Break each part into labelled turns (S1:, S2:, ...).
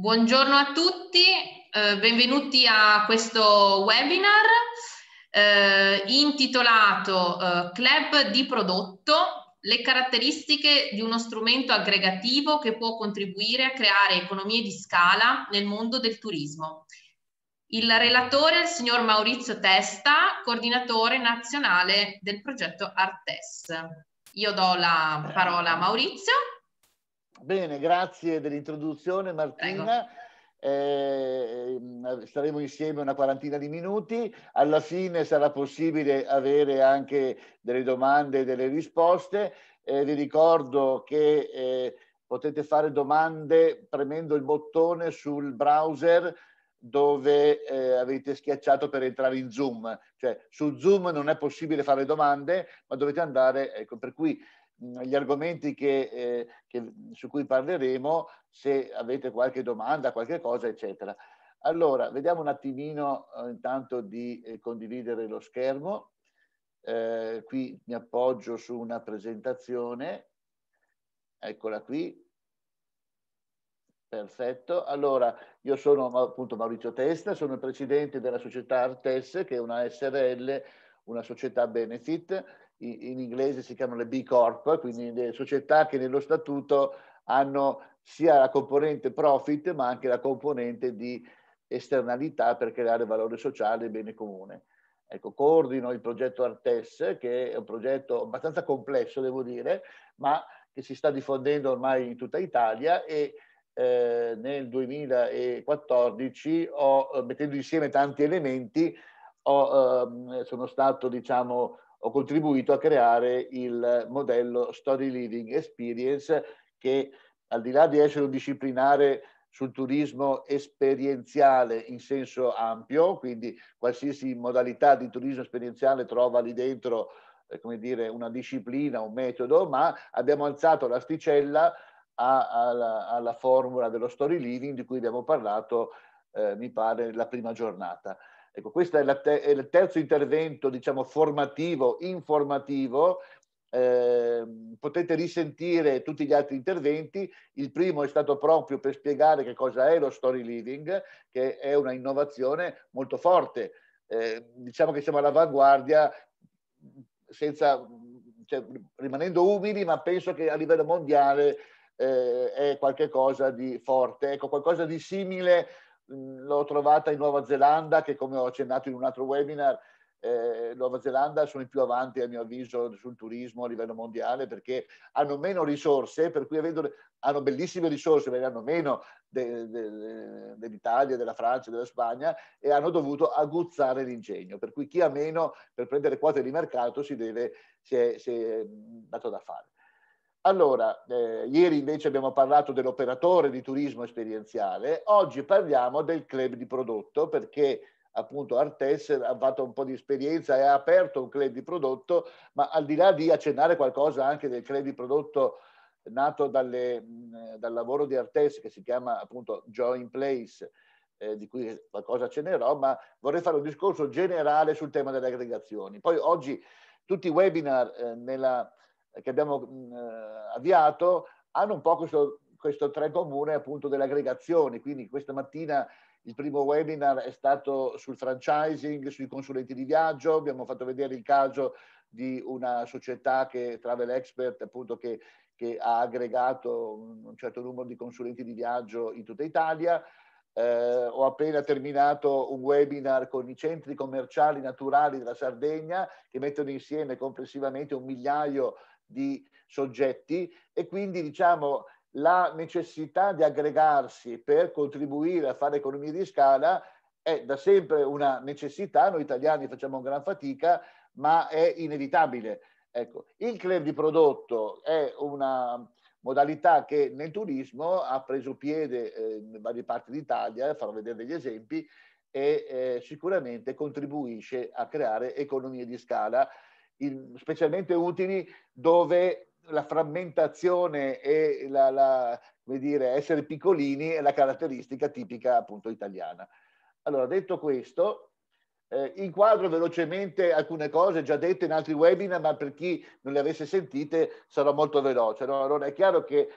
S1: Buongiorno a tutti, eh, benvenuti a questo webinar eh, intitolato eh, Club di prodotto, le caratteristiche di uno strumento aggregativo che può contribuire a creare economie di scala nel mondo del turismo. Il relatore è il signor Maurizio Testa, coordinatore nazionale del progetto Artes. Io do la parola a Maurizio.
S2: Bene, grazie dell'introduzione Martina. Eh, staremo insieme una quarantina di minuti. Alla fine sarà possibile avere anche delle domande e delle risposte. Eh, vi ricordo che eh, potete fare domande premendo il bottone sul browser dove eh, avete schiacciato per entrare in Zoom. Cioè su Zoom non è possibile fare domande, ma dovete andare, ecco, per cui gli argomenti che, eh, che, su cui parleremo, se avete qualche domanda, qualche cosa, eccetera. Allora, vediamo un attimino eh, intanto di eh, condividere lo schermo. Eh, qui mi appoggio su una presentazione. Eccola qui. Perfetto. Allora, io sono appunto Maurizio Testa, sono il presidente della società Artes, che è una SRL, una società benefit, in inglese si chiamano le B Corp, quindi le società che nello statuto hanno sia la componente profit ma anche la componente di esternalità per creare valore sociale e bene comune. Ecco, coordino il progetto Artes, che è un progetto abbastanza complesso, devo dire, ma che si sta diffondendo ormai in tutta Italia e eh, nel 2014, ho, eh, mettendo insieme tanti elementi, ho, eh, sono stato diciamo, ho contribuito a creare il modello Story Living Experience che al di là di essere un disciplinare sul turismo esperienziale in senso ampio, quindi qualsiasi modalità di turismo esperienziale trova lì dentro eh, come dire, una disciplina, un metodo, ma abbiamo alzato l'asticella alla, alla, formula dello story living di cui abbiamo parlato, eh, mi pare, la prima giornata. Ecco, questo è, te- è il terzo intervento, diciamo, formativo, informativo. Eh, potete risentire tutti gli altri interventi. Il primo è stato proprio per spiegare che cosa è lo story living, che è una innovazione molto forte. Eh, diciamo che siamo all'avanguardia senza, cioè, rimanendo umili, ma penso che a livello mondiale eh, è qualcosa di forte, ecco, qualcosa di simile l'ho trovata in Nuova Zelanda, che come ho accennato in un altro webinar, eh, Nuova Zelanda sono i più avanti a mio avviso sul turismo a livello mondiale perché hanno meno risorse, per cui avendo, hanno bellissime risorse, perché hanno meno de, de, de, dell'Italia, della Francia, della Spagna e hanno dovuto aguzzare l'ingegno, per cui chi ha meno per prendere quote di mercato si, deve, si, è, si è dato da fare. Allora, eh, ieri invece abbiamo parlato dell'operatore di turismo esperienziale, oggi parliamo del club di prodotto perché appunto Artes ha fatto un po' di esperienza e ha aperto un club di prodotto, ma al di là di accennare qualcosa anche del club di prodotto nato dalle, dal lavoro di Artes che si chiama appunto Join Place, eh, di cui qualcosa accennerò, ma vorrei fare un discorso generale sul tema delle aggregazioni. Poi oggi tutti i webinar eh, nella che abbiamo mm, eh, avviato hanno un po' questo, questo tre comune appunto delle aggregazioni, quindi questa mattina il primo webinar è stato sul franchising, sui consulenti di viaggio, abbiamo fatto vedere il caso di una società che Travel Expert appunto che, che ha aggregato un certo numero di consulenti di viaggio in tutta Italia. Eh, ho appena terminato un webinar con i centri commerciali naturali della Sardegna che mettono insieme complessivamente un migliaio di soggetti e quindi diciamo la necessità di aggregarsi per contribuire a fare economie di scala è da sempre una necessità, noi italiani facciamo gran fatica, ma è inevitabile. Ecco, il club di prodotto è una modalità che nel turismo ha preso piede eh, in varie parti d'Italia, farò vedere degli esempi, e eh, sicuramente contribuisce a creare economie di scala in, specialmente utili dove la frammentazione e la, la, dire, essere piccolini è la caratteristica tipica appunto italiana. Allora, detto questo, eh, inquadro velocemente alcune cose già dette in altri webinar, ma per chi non le avesse sentite sarò molto veloce. No? Allora, è chiaro che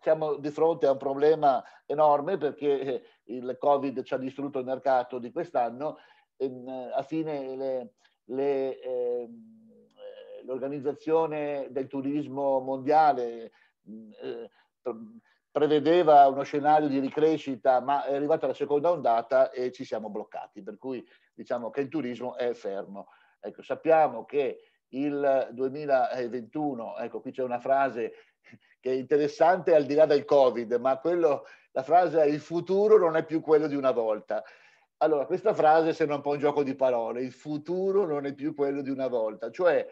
S2: siamo di fronte a un problema enorme perché eh, il Covid ci ha distrutto il mercato di quest'anno. E, ehm, A fine le, le, ehm, eh, l'organizzazione del turismo mondiale mm, eh, prevedeva uno scenario di ricrescita, ma è arrivata la seconda ondata e ci siamo bloccati, per cui diciamo che il turismo è fermo. Ecco, sappiamo che il 2021, ecco qui c'è una frase che è interessante al di là del Covid, ma quello, la frase è il futuro non è più quello di una volta. Allora, questa frase sembra un po' un gioco di parole, il futuro non è più quello di una volta, cioè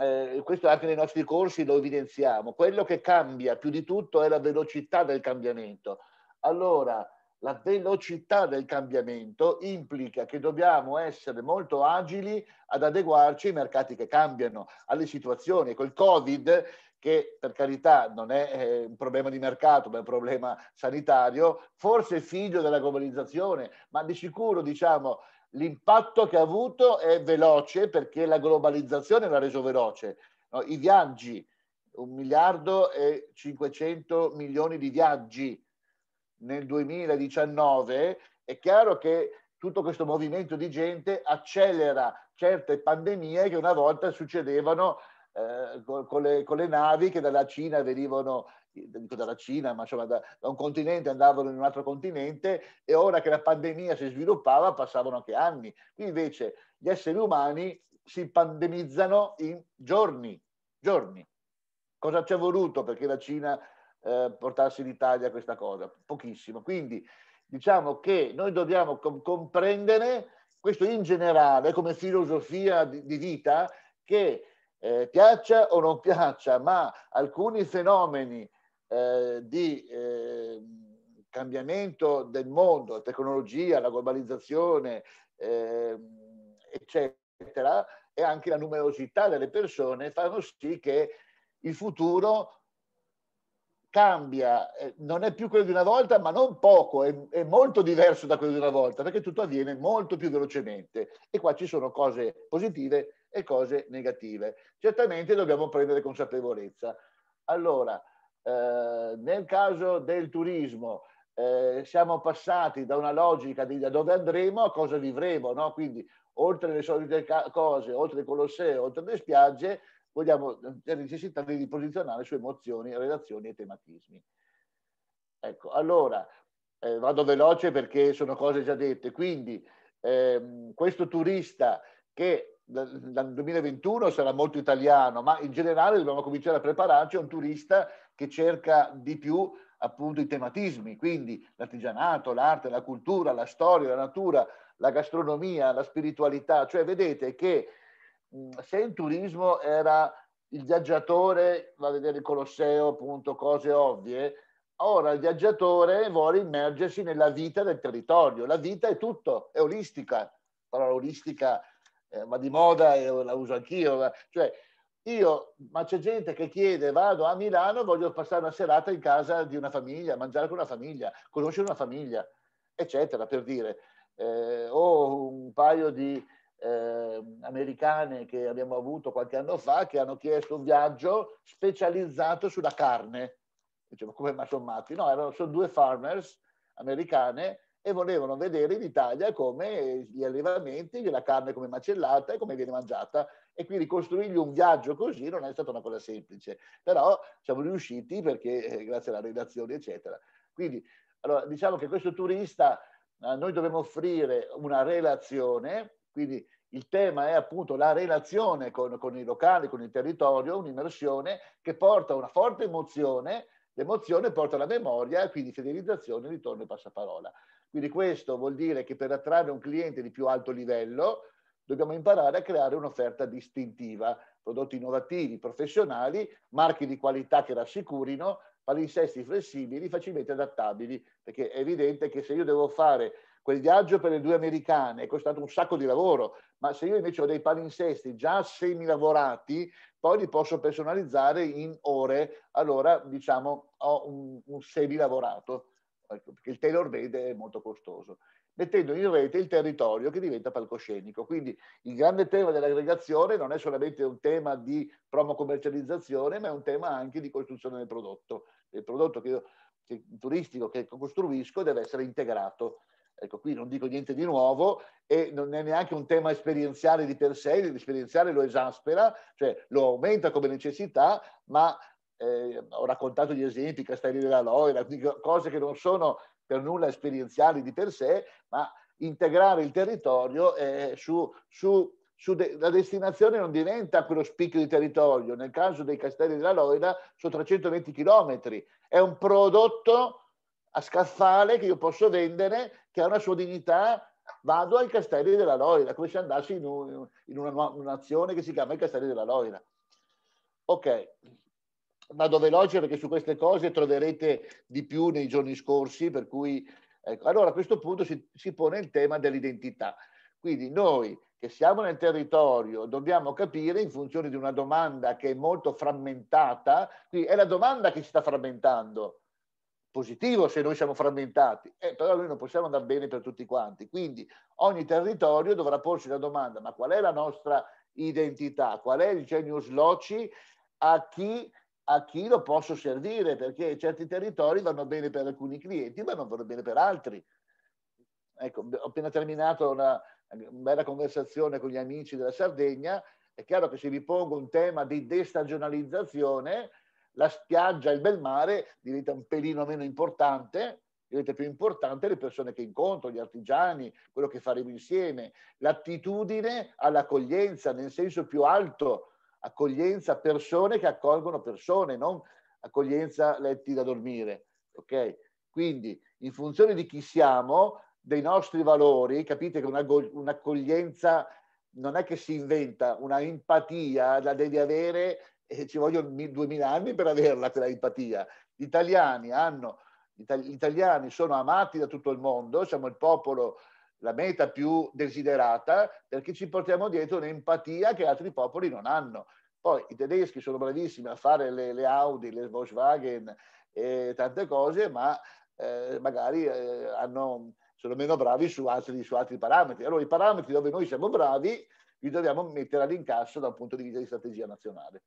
S2: eh, questo anche nei nostri corsi lo evidenziamo, quello che cambia più di tutto è la velocità del cambiamento. Allora, la velocità del cambiamento implica che dobbiamo essere molto agili ad adeguarci ai mercati che cambiano, alle situazioni. Col Covid che per carità non è eh, un problema di mercato, ma è un problema sanitario, forse è figlio della globalizzazione, ma di sicuro diciamo l'impatto che ha avuto è veloce perché la globalizzazione l'ha reso veloce. No? I viaggi, un miliardo e 500 milioni di viaggi nel 2019, è chiaro che tutto questo movimento di gente accelera certe pandemie che una volta succedevano eh, con, con, le, con, le, navi che dalla Cina venivano, dico dalla Cina, ma insomma da, da, un continente andavano in un altro continente e ora che la pandemia si sviluppava passavano anche anni. Qui invece gli esseri umani si pandemizzano in giorni, giorni. Cosa ci ha voluto perché la Cina eh, portasse in Italia questa cosa? Pochissimo. Quindi diciamo che noi dobbiamo com- comprendere questo in generale come filosofia di, di vita che eh, piaccia o non piaccia, ma alcuni fenomeni eh, di eh, cambiamento del mondo, la tecnologia, la globalizzazione, eh, eccetera, e anche la numerosità delle persone fanno sì che il futuro cambia, eh, non è più quello di una volta, ma non poco, è, è, molto diverso da quello di una volta, perché tutto avviene molto più velocemente. E qua ci sono cose positive e cose negative. Certamente dobbiamo prendere consapevolezza. Allora, eh, nel caso del turismo, eh, siamo passati da una logica di da dove andremo a cosa vivremo, no? quindi oltre le solite ca- cose, oltre il Colosseo, oltre le spiagge, vogliamo la eh, necessità di riposizionare su emozioni, relazioni e tematismi. Ecco, allora eh, vado veloce perché sono cose già dette, quindi ehm, questo turista che dal 2021 sarà molto italiano, ma in generale dobbiamo cominciare a prepararci a un turista che cerca di più appunto i tematismi, quindi l'artigianato, l'arte, la cultura, la storia, la natura, la gastronomia, la spiritualità, cioè vedete che mm, se il turismo era il viaggiatore va a vedere il Colosseo, appunto, cose ovvie, ora il viaggiatore vuole immergersi nella vita del territorio, la vita è tutto, è olistica, parola olistica eh, va di moda e la uso anch'io. Ma, cioè, io, ma c'è gente che chiede, vado a Milano, voglio passare una serata in casa di una famiglia, mangiare con una famiglia, conoscere una famiglia, eccetera, per dire. Eh, o un paio di eh, americane che abbiamo avuto qualche anno fa che hanno chiesto un viaggio specializzato sulla carne. Dicevo, come ma matti? No, erano, sono due farmers americane e volevano vedere in Italia come gli allevamenti, la carne come macellata e come viene mangiata. E quindi costruirgli un viaggio così non è stata una cosa semplice, però siamo riusciti perché eh, grazie alla redazione, eccetera. Quindi allora, diciamo che questo turista, eh, noi dobbiamo offrire una relazione, quindi il tema è appunto la relazione con, con i locali, con il territorio, un'immersione che porta a una forte emozione, l'emozione porta alla memoria, quindi fidelizzazione, ritorno e passaparola. Quindi questo vuol dire che per attrarre un cliente di più alto livello dobbiamo imparare a creare un'offerta distintiva, prodotti innovativi, professionali, marchi di qualità che rassicurino, palinsesti flessibili, facilmente adattabili, perché è evidente che se io devo fare quel viaggio per le due americane è costato un sacco di lavoro, ma se io invece ho dei palinsesti già semilavorati, poi li posso personalizzare in ore, allora diciamo ho un, un semilavorato perché il Taylor Made è molto costoso, mettendo in rete il territorio che diventa palcoscenico. Quindi il grande tema dell'aggregazione non è solamente un tema di promo commercializzazione, ma è un tema anche di costruzione del prodotto. Il prodotto che io, che, turistico che costruisco deve essere integrato. Ecco, qui non dico niente di nuovo e non è neanche un tema esperienziale di per sé, l'esperienziale lo esaspera, cioè lo aumenta come necessità, ma eh, ho raccontato gli esempi, Castelli della Loira, cose che non sono per nulla esperienziali di per sé, ma integrare il territorio eh, su, su, su de la destinazione non diventa quello spicchio di territorio, nel caso dei Castelli della Loira sono 320 km, è un prodotto a scaffale che io posso vendere, che ha una sua dignità, vado ai Castelli della Loira, come se andassi in, un, in una, un'azione che si chiama i Castelli della Loira. Ok vado veloce perché su queste cose troverete di più nei giorni scorsi, per cui ecco, allora a questo punto si, si pone il tema dell'identità. Quindi noi che siamo nel territorio dobbiamo capire in funzione di una domanda che è molto frammentata, quindi è la domanda che ci sta frammentando, positivo se noi siamo frammentati, eh, però noi non possiamo andare bene per tutti quanti, quindi ogni territorio dovrà porsi la domanda ma qual è la nostra identità, qual è il genius loci a chi a chi lo posso servire, perché certi territori vanno bene per alcuni clienti, ma non vanno bene per altri. Ecco, ho appena terminato una, una bella conversazione con gli amici della Sardegna, è chiaro che se vi pongo un tema di destagionalizzazione, la spiaggia e il bel mare diventa un pelino meno importante, diventa più importante le persone che incontro, gli artigiani, quello che faremo insieme, l'attitudine all'accoglienza nel senso più alto, accoglienza persone che accolgono persone, non accoglienza letti da dormire. Ok? Quindi in funzione di chi siamo, dei nostri valori, capite che una, un'accoglienza non è che si inventa, una empatia la devi avere e ci vogliono duemila anni per averla quella empatia. Gli italiani, hanno, gli italiani sono amati da tutto il mondo, siamo il popolo la meta più desiderata perché ci portiamo dietro un'empatia che altri popoli non hanno. Poi i tedeschi sono bravissimi a fare le, le Audi, le Volkswagen e tante cose, ma eh, magari eh, hanno, sono meno bravi su altri, su altri, parametri. Allora i parametri dove noi siamo bravi li dobbiamo mettere all'incasso da un punto di vista di strategia nazionale.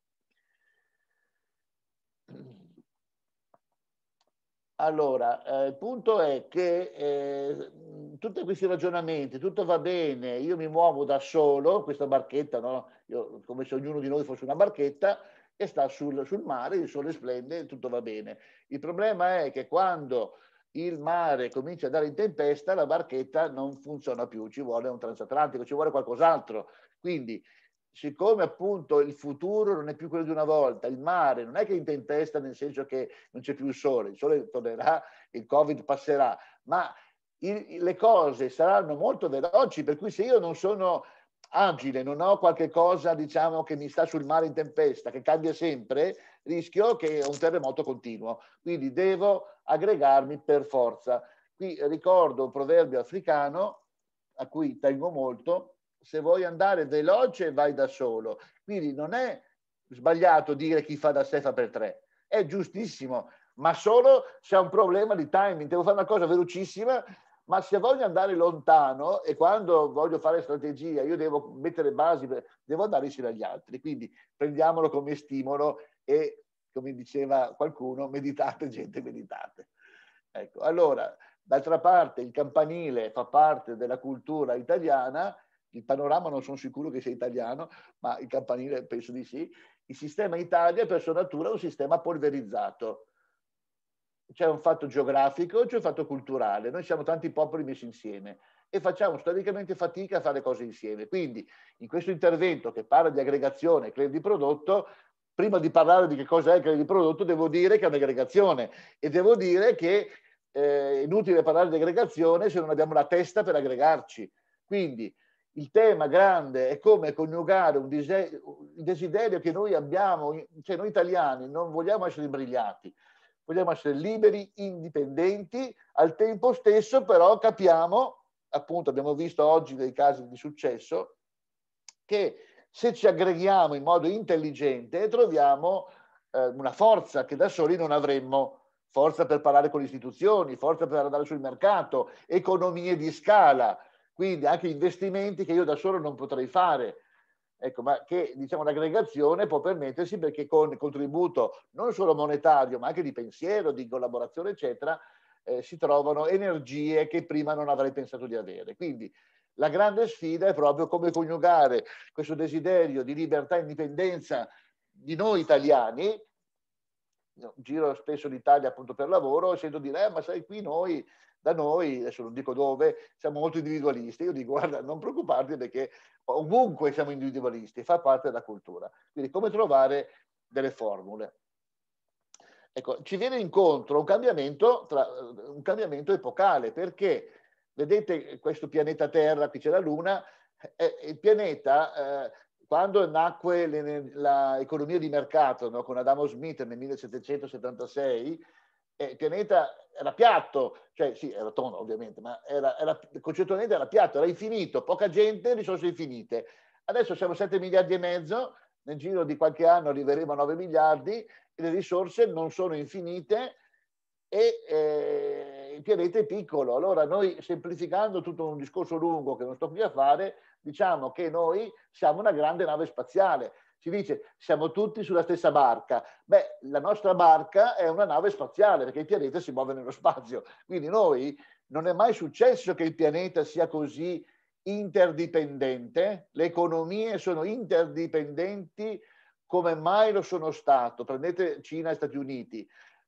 S2: Allora, eh, il punto è che eh, tutti questi ragionamenti, tutto va bene, io mi muovo da solo, questa barchetta, no? io, come se ognuno di noi fosse una barchetta, e sta sul, sul mare, il sole splende, tutto va bene. Il problema è che quando il mare comincia a dare in tempesta, la barchetta non funziona più, ci vuole un transatlantico, ci vuole qualcos'altro. Quindi siccome appunto il futuro non è più quello di una volta, il mare non è che è in testa nel senso che non c'è più il sole, il sole tornerà, il covid passerà, ma il, le cose saranno molto veloci, per cui se io non sono agile, non ho qualche cosa diciamo che mi sta sul mare in tempesta, che cambia sempre, rischio che è un terremoto continuo, quindi devo aggregarmi per forza. Qui ricordo un proverbio africano a cui tengo molto, se vuoi andare veloce vai da solo. Quindi non è sbagliato dire chi fa da sé fa per tre, è giustissimo, ma solo se ha un problema di timing, devo fare una cosa velocissima, ma se voglio andare lontano e quando voglio fare strategia io devo mettere basi, devo andare insieme agli altri, quindi prendiamolo come stimolo e come diceva qualcuno, meditate gente, meditate. Ecco, allora, d'altra parte il campanile fa parte della cultura italiana, il panorama non sono sicuro che sia italiano, ma il campanile penso di sì, il sistema Italia per sua natura è un sistema polverizzato. C'è un fatto geografico, c'è un fatto culturale, noi siamo tanti popoli messi insieme e facciamo storicamente fatica a fare cose insieme. Quindi in questo intervento che parla di aggregazione, claim di prodotto, prima di parlare di che cosa è il claim di prodotto devo dire che è un'aggregazione e devo dire che eh, è inutile parlare di aggregazione se non abbiamo la testa per aggregarci. Quindi il tema grande è come coniugare un il desiderio che noi abbiamo, cioè noi italiani non vogliamo essere imbrigliati, vogliamo essere liberi, indipendenti, al tempo stesso però capiamo, appunto abbiamo visto oggi dei casi di successo, che se ci aggreghiamo in modo intelligente troviamo eh, una forza che da soli non avremmo, forza per parlare con le istituzioni, forza per andare sul mercato, economie di scala quindi anche investimenti che io da solo non potrei fare, ecco, ma che diciamo, l'aggregazione può permettersi perché con il contributo non solo monetario, ma anche di pensiero, di collaborazione, eccetera, eh, si trovano energie che prima non avrei pensato di avere. Quindi la grande sfida è proprio come coniugare questo desiderio di libertà e indipendenza di noi italiani, giro spesso l'Italia appunto per lavoro, sento dire, eh, ma sai qui noi da noi, adesso non dico dove, siamo molto individualisti. Io dico, guarda, non preoccuparti perché ovunque siamo individualisti, fa parte della cultura. Quindi come trovare delle formule. Ecco, ci viene incontro un cambiamento, tra, un cambiamento epocale, perché vedete questo pianeta Terra, qui c'è la Luna, eh, il pianeta... Eh, quando nacque l'economia di mercato no, con Adamo Smith nel 1776, eh, il pianeta era piatto, cioè sì, era tono ovviamente, ma era, era, concettualmente era piatto, era infinito, poca gente, risorse infinite. Adesso siamo 7 miliardi e mezzo, nel giro di qualche anno arriveremo a 9 miliardi, e le risorse non sono infinite e eh, il pianeta è piccolo. Allora noi, semplificando tutto un discorso lungo che non sto qui a fare, diciamo che noi siamo una grande nave spaziale ci dice siamo tutti sulla stessa barca. Beh, la nostra barca è una nave spaziale perché il pianeta si muove nello spazio. Quindi noi non è mai successo che il pianeta sia così interdipendente, le economie sono interdipendenti come mai lo sono stato. Prendete Cina e Stati Uniti.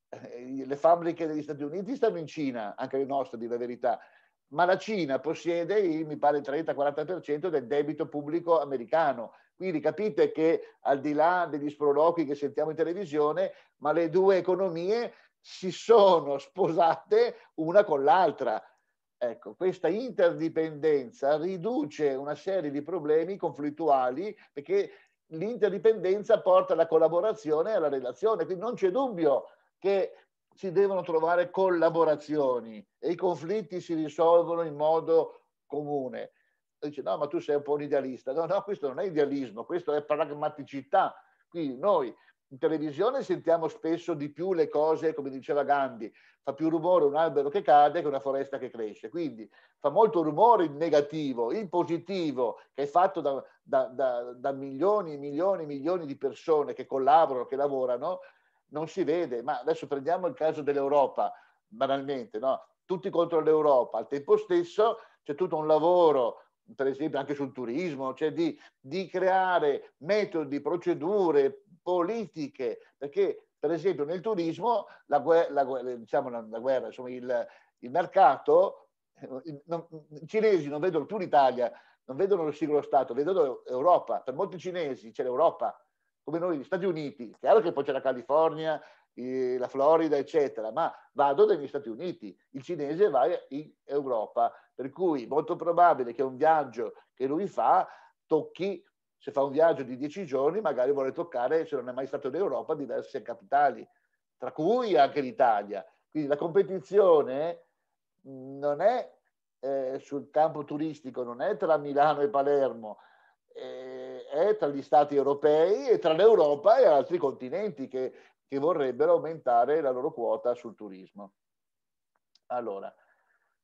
S2: Eh, le fabbriche degli Stati Uniti stanno in Cina, anche le nostre, di la verità ma la Cina possiede il, mi pare, 30-40% del debito pubblico americano. Quindi capite che al di là degli sproloqui che sentiamo in televisione, ma le due economie si sono sposate una con l'altra. Ecco, questa interdipendenza riduce una serie di problemi conflittuali perché l'interdipendenza porta alla collaborazione e alla relazione, quindi non c'è dubbio che si devono trovare collaborazioni e i conflitti si risolvono in modo comune dice no, ma tu sei un po' un idealista. No, no, questo non è idealismo, questo è pragmaticità. quindi noi in televisione sentiamo spesso di più le cose, come diceva Gandhi, fa più rumore un albero che cade che una foresta che cresce. Quindi fa molto rumore il negativo, il positivo, che è fatto da, da, da, da milioni e milioni e milioni di persone che collaborano, che lavorano, non si vede. Ma adesso prendiamo il caso dell'Europa, banalmente, no? tutti contro l'Europa. Al tempo stesso c'è tutto un lavoro per esempio anche sul turismo, cioè di, di creare metodi, procedure, politiche, perché per esempio nel turismo la, guerra, la diciamo la guerra, insomma il, il mercato, eh, i cinesi non vedono più l'Italia, non vedono il singolo Stato, vedono l'Europa, per molti cinesi c'è l'Europa, come noi gli Stati Uniti, chiaro che poi c'è la California, la Florida, eccetera, ma vado negli Stati Uniti, il cinese va in Europa per cui molto probabile che un viaggio che lui fa tocchi, se fa un viaggio di dieci giorni, magari vuole toccare, se non è mai stato in Europa, diverse capitali, tra cui anche l'Italia. Quindi la competizione non è eh, sul campo turistico, non è tra Milano e Palermo, eh, è tra gli stati europei e tra l'Europa e altri continenti che, che vorrebbero aumentare la loro quota sul turismo. Allora,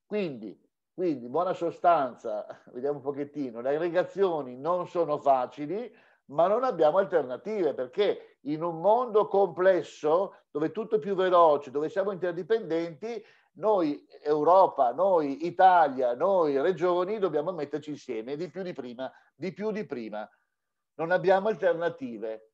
S2: quindi quindi, buona sostanza, vediamo un pochettino, le aggregazioni non sono facili, ma non abbiamo alternative perché in un mondo complesso dove tutto è più veloce, dove siamo interdipendenti, noi Europa, noi Italia, noi regioni dobbiamo metterci insieme di più di prima, di più di prima. Non abbiamo alternative.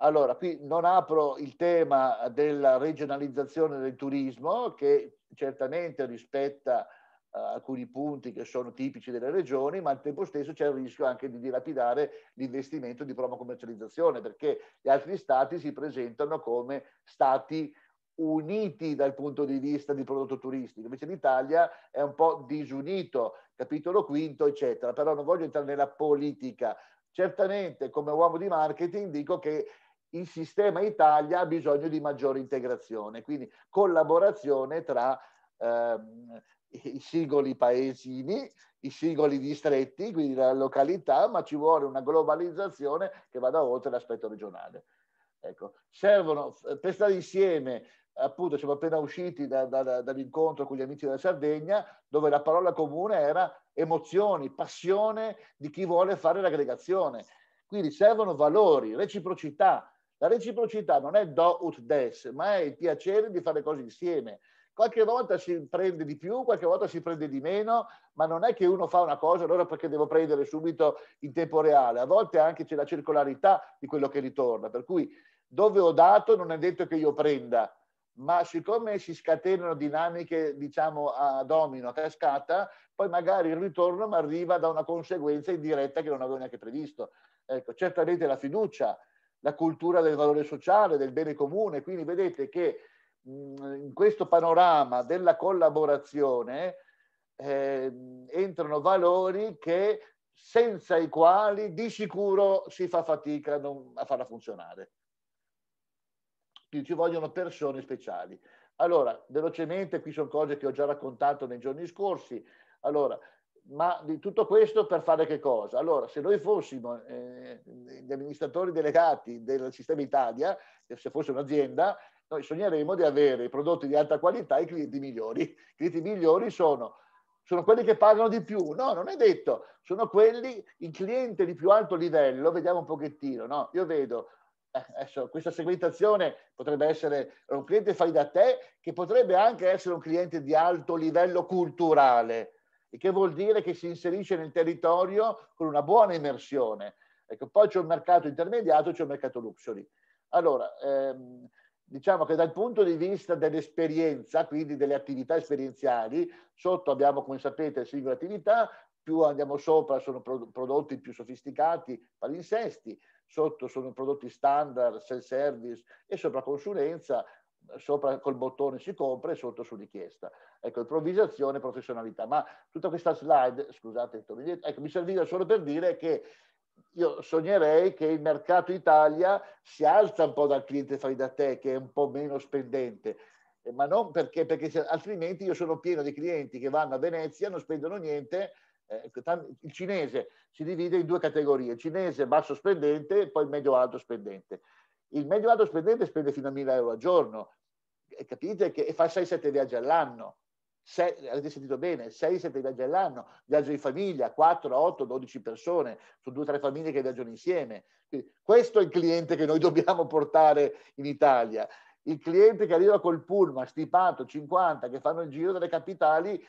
S2: Allora, qui non apro il tema della regionalizzazione del turismo che certamente rispetta eh, alcuni punti che sono tipici delle regioni, ma al tempo stesso c'è il rischio anche di dilapidare l'investimento di prova commercializzazione, perché gli altri stati si presentano come stati uniti dal punto di vista di prodotto turistico, invece l'Italia è un po' disunito, capitolo quinto, eccetera. Però non voglio entrare nella politica. Certamente come uomo di marketing dico che il sistema Italia ha bisogno di maggiore integrazione, quindi collaborazione tra ehm, i singoli paesini, i singoli distretti, quindi la località, ma ci vuole una globalizzazione che vada oltre l'aspetto regionale. Ecco, servono eh, per stare insieme, appunto siamo appena usciti da, da, dall'incontro con gli amici della Sardegna, dove la parola comune era emozioni, passione di chi vuole fare l'aggregazione. Quindi servono valori, reciprocità. La reciprocità non è do ut des, ma è il piacere di fare cose insieme Qualche volta si prende di più, qualche volta si prende di meno, ma non è che uno fa una cosa allora perché devo prendere subito in tempo reale. A volte anche c'è la circolarità di quello che ritorna, per cui dove ho dato non è detto che io prenda, ma siccome si scatenano dinamiche diciamo a domino, a cascata, poi magari il ritorno mi arriva da una conseguenza indiretta che non avevo neanche previsto. Ecco, certamente la fiducia, la cultura del valore sociale, del bene comune, quindi vedete che Mm, in questo panorama della collaborazione eh, entrano valori che, senza i quali di sicuro si fa fatica non, a farla funzionare. Quindi ci vogliono persone speciali. Allora, velocemente, qui sono cose che ho già raccontato nei giorni scorsi. Allora, ma di tutto questo per fare che cosa? Allora, se noi fossimo eh, gli amministratori delegati del sistema Italia, se fosse un'azienda, noi sogneremo di avere i prodotti di alta qualità e i clienti migliori. I clienti migliori sono, sono quelli che pagano di più. No, non è detto. Sono quelli, il cliente di più alto livello, vediamo un pochettino. No? Io vedo eh, Adesso, questa segmentazione potrebbe essere un cliente fai da te, che potrebbe anche essere un cliente di alto livello culturale, il che vuol dire che si inserisce nel territorio con una buona immersione. Ecco, poi c'è un mercato intermediato, c'è un mercato luxury. Allora, ehm, diciamo che dal punto di vista dell'esperienza, quindi delle attività esperienziali, sotto abbiamo come sapete singole attività, più andiamo sopra sono prodotti più sofisticati, palinsesti, sotto sono prodotti standard, self-service e sopra consulenza, sopra col bottone si compra e sotto su richiesta. Ecco, improvvisazione, e professionalità. Ma tutta questa slide, scusate, ecco, mi serviva solo per dire che io sognerei che il mercato Italia si alza un po' dal cliente fai da te, che è un po' meno spendente, eh, ma non perché, perché altrimenti io sono pieno di clienti che vanno a Venezia, non spendono niente. Eh, il cinese si divide in due categorie, il cinese basso spendente e poi medio alto spendente. Il medio alto spendente spende fino a 1000 euro al giorno, capite? Che, e fa 6-7 viaggi all'anno sei, avete sentito bene, 6-7 viaggi all'anno, viaggio di famiglia, 4, 8, 12 persone, sono o tre famiglie che viaggiano insieme. Quindi questo è il cliente che noi dobbiamo portare in Italia. Il cliente che arriva col pullman stipato, 50, che fanno il giro delle capitali,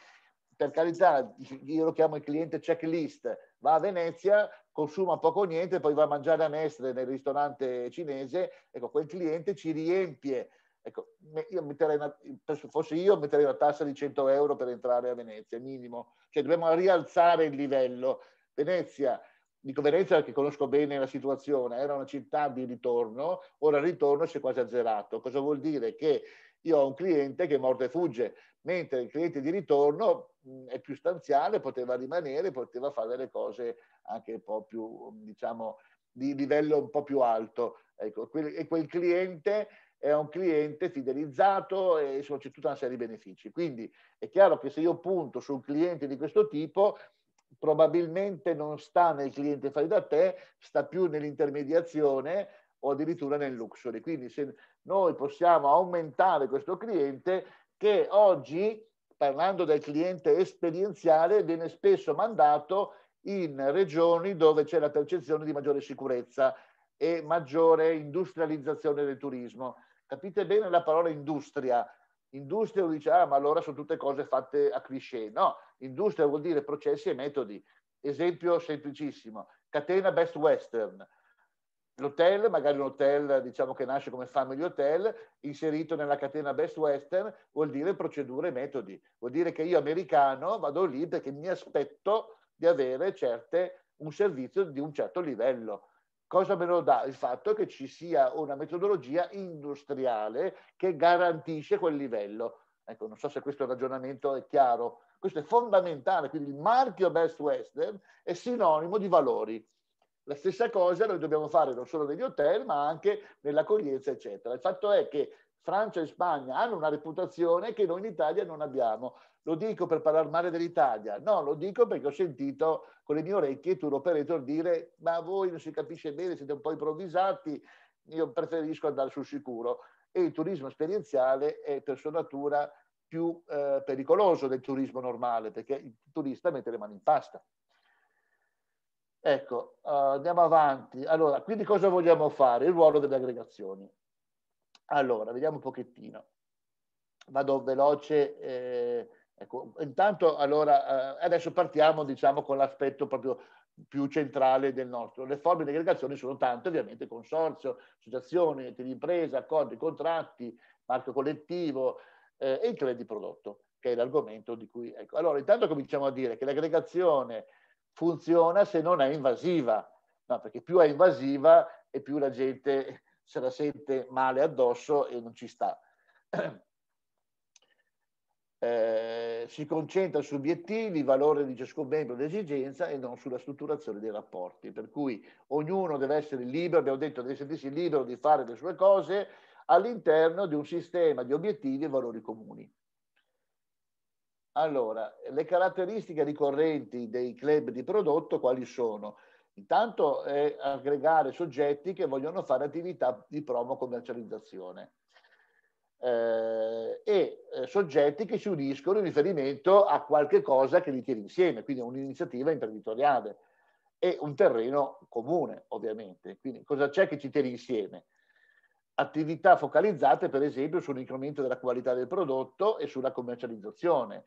S2: per carità, io lo chiamo il cliente checklist, va a Venezia, consuma poco o niente, poi va a mangiare a Mestre nel ristorante cinese, ecco, quel cliente ci riempie Ecco, io metterei una, se fossi io metterei una tassa di 100 euro per entrare a Venezia, minimo. Cioè dobbiamo rialzare il livello. Venezia, dico Venezia perché conosco bene la situazione, era una città di ritorno, ora il ritorno si è quasi azzerato. Cosa vuol dire? Che io ho un cliente che e fugge, mentre il cliente di ritorno mm, è più stanziale, poteva rimanere, poteva fare le cose anche un po' più, diciamo, di livello un po' più alto. Ecco, e quel cliente è un cliente fidelizzato e insomma, c'è tutta una serie di benefici. Quindi è chiaro che se io punto su un cliente di questo tipo, probabilmente non sta nel cliente fai da te, sta più nell'intermediazione o addirittura nel luxury. Quindi se noi possiamo aumentare questo cliente che oggi, parlando del cliente esperienziale, viene spesso mandato in regioni dove c'è la percezione di maggiore sicurezza e maggiore industrializzazione del turismo. Capite bene la parola industria. Industria vuol dire, ah, ma allora sono tutte cose fatte a cliché. No, industria vuol dire processi e metodi. Esempio semplicissimo, catena Best Western. L'hotel, magari un hotel diciamo che nasce come family hotel, inserito nella catena Best Western, vuol dire procedure e metodi. Vuol dire che io americano vado lì perché mi aspetto di avere certe, un servizio di un certo livello Cosa me lo dà? Il fatto che ci sia una metodologia industriale che garantisce quel livello. Ecco, non so se questo ragionamento è chiaro. Questo è fondamentale, quindi il marchio Best Western è sinonimo di valori. La stessa cosa noi dobbiamo fare non solo negli hotel, ma anche nell'accoglienza, eccetera. Il fatto è che Francia e Spagna hanno una reputazione che noi in Italia non abbiamo. Lo dico per parlare male dell'Italia, no, lo dico perché ho sentito con le mie orecchie tour operator dire ma voi non si capisce bene, siete un po' improvvisati, io preferisco andare sul sicuro. E il turismo esperienziale è per sua natura più eh, pericoloso del turismo normale, perché il turista mette le mani in pasta. Ecco, uh, andiamo avanti. Allora, quindi cosa vogliamo fare? Il ruolo delle aggregazioni. Allora, vediamo un pochettino. Vado veloce. Eh, Ecco, intanto allora, eh, adesso partiamo diciamo, con l'aspetto proprio più centrale del nostro. Le forme di aggregazione sono tante, ovviamente consorzio, associazione, enti di impresa, accordi, contratti, marco collettivo eh, e il credito prodotto, che è l'argomento di cui... Ecco. Allora, intanto cominciamo a dire che l'aggregazione funziona se non è invasiva, no, perché più è invasiva e più la gente se la sente male addosso e non ci sta. eh, si concentra su obiettivi, valore di ciascun membro d'esigenza e non sulla strutturazione dei rapporti. Per cui ognuno deve essere libero, abbiamo detto, deve sentirsi libero di fare le sue cose all'interno di un sistema di obiettivi e valori comuni. Allora, le caratteristiche ricorrenti dei club di prodotto quali sono? Intanto è aggregare soggetti che vogliono fare attività di promo commercializzazione eh, e eh, soggetti che si uniscono in riferimento a qualche cosa che li tiene insieme, quindi un'iniziativa imprenditoriale e un terreno comune, ovviamente. Quindi cosa c'è che ci tiene insieme? Attività focalizzate, per esempio, sull'incremento della qualità del prodotto e sulla commercializzazione.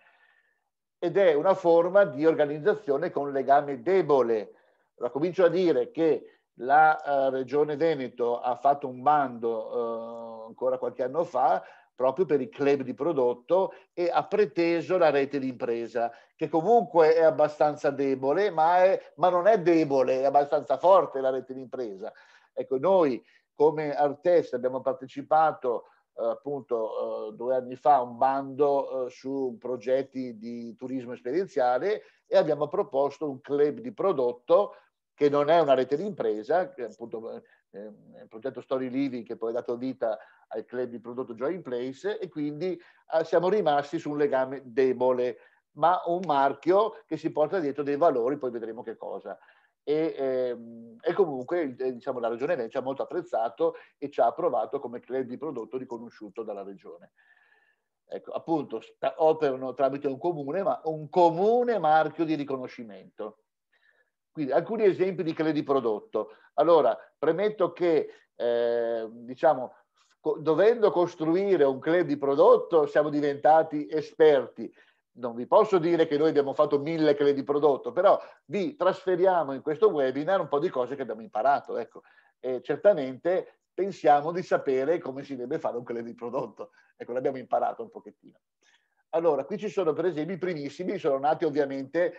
S2: Ed è una forma di organizzazione con legame debole. Allora, comincio a dire che la uh, Regione Veneto ha fatto un bando uh, ancora qualche anno fa proprio per i club di prodotto e ha preteso la rete di impresa, che comunque è abbastanza debole, ma, è, ma non è debole, è abbastanza forte la rete di impresa. Ecco, noi come Artesta abbiamo partecipato eh, appunto eh, due anni fa a un bando eh, su progetti di turismo esperienziale e abbiamo proposto un club di prodotto che non è una rete di impresa, appunto Ehm, il progetto Story Living che poi ha dato vita al club di prodotto Joy in Place e quindi eh, siamo rimasti su un legame debole, ma un marchio che si porta dietro dei valori, poi vedremo che cosa. E, ehm, e comunque eh, diciamo, la Regione Veneto ci ha molto apprezzato e ci ha approvato come club di prodotto riconosciuto dalla Regione. Ecco, appunto, operano tramite un comune, ma un comune marchio di riconoscimento. Quindi alcuni esempi di credi prodotto. Allora, premetto che eh, diciamo, dovendo costruire un club di prodotto siamo diventati esperti. Non vi posso dire che noi abbiamo fatto mille club di prodotto, però vi trasferiamo in questo webinar un po' di cose che abbiamo imparato. Ecco. E certamente pensiamo di sapere come si deve fare un club di prodotto. Ecco, l'abbiamo imparato un pochettino. Allora, qui ci sono per esempio i primissimi, sono nati ovviamente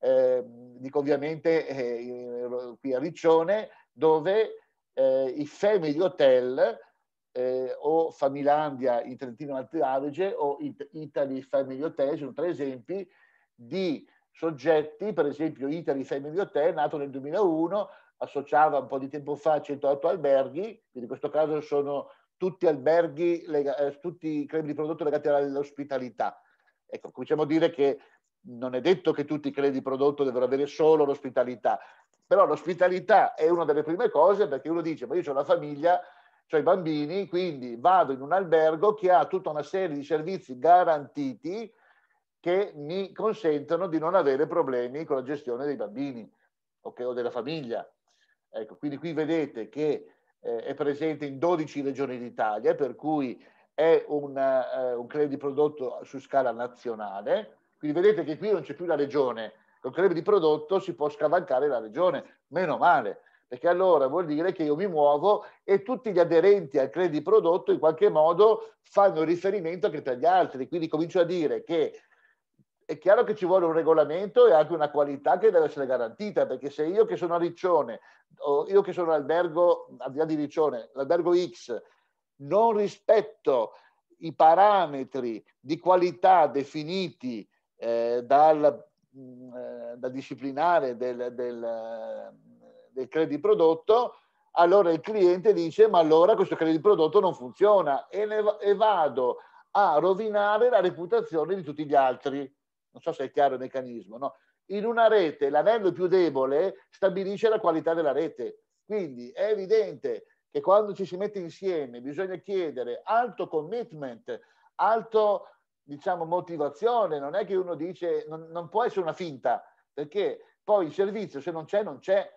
S2: eh, dico ovviamente eh, qui a Riccione, dove eh, i Family Hotel eh, o Familandia in Trentino Alte Adige o It- Italy Family Hotel sono tre esempi di soggetti, per esempio Italy Family Hotel, nato nel 2001, associava un po' di tempo fa 108 alberghi, quindi in questo caso sono tutti alberghi, lega- eh, tutti i crediti prodotti legati all'ospitalità. Ecco, cominciamo a dire che non è detto che tutti i crediti prodotto devono avere solo l'ospitalità, però l'ospitalità è una delle prime cose perché uno dice, ma io ho la famiglia, ho i bambini, quindi vado in un albergo che ha tutta una serie di servizi garantiti che mi consentono di non avere problemi con la gestione dei bambini okay, o della famiglia. Ecco, quindi qui vedete che eh, è presente in 12 regioni d'Italia, per cui è una, eh, un credito prodotto su scala nazionale, quindi vedete che qui non c'è più la regione, Con club di prodotto si può scavalcare la regione, meno male, perché allora vuol dire che io mi muovo e tutti gli aderenti al club di prodotto in qualche modo fanno riferimento anche tra gli altri, quindi comincio a dire che è chiaro che ci vuole un regolamento e anche una qualità che deve essere garantita, perché se io che sono a Riccione, o io che sono albergo, al di là di Riccione, l'albergo X, non rispetto i parametri di qualità definiti eh, dal, mh, mm, eh, da disciplinare del, del, eh, del crediprodotto, allora il cliente dice ma allora questo credit prodotto non funziona e, ne, e vado a rovinare la reputazione di tutti gli altri. Non so se è chiaro il meccanismo, no? in una rete l'anello più debole stabilisce la qualità della rete. Quindi è evidente che quando ci si mette insieme bisogna chiedere alto commitment, alto diciamo, motivazione, non è che uno dice, non, non, può essere una finta, perché poi il servizio se non c'è, non c'è.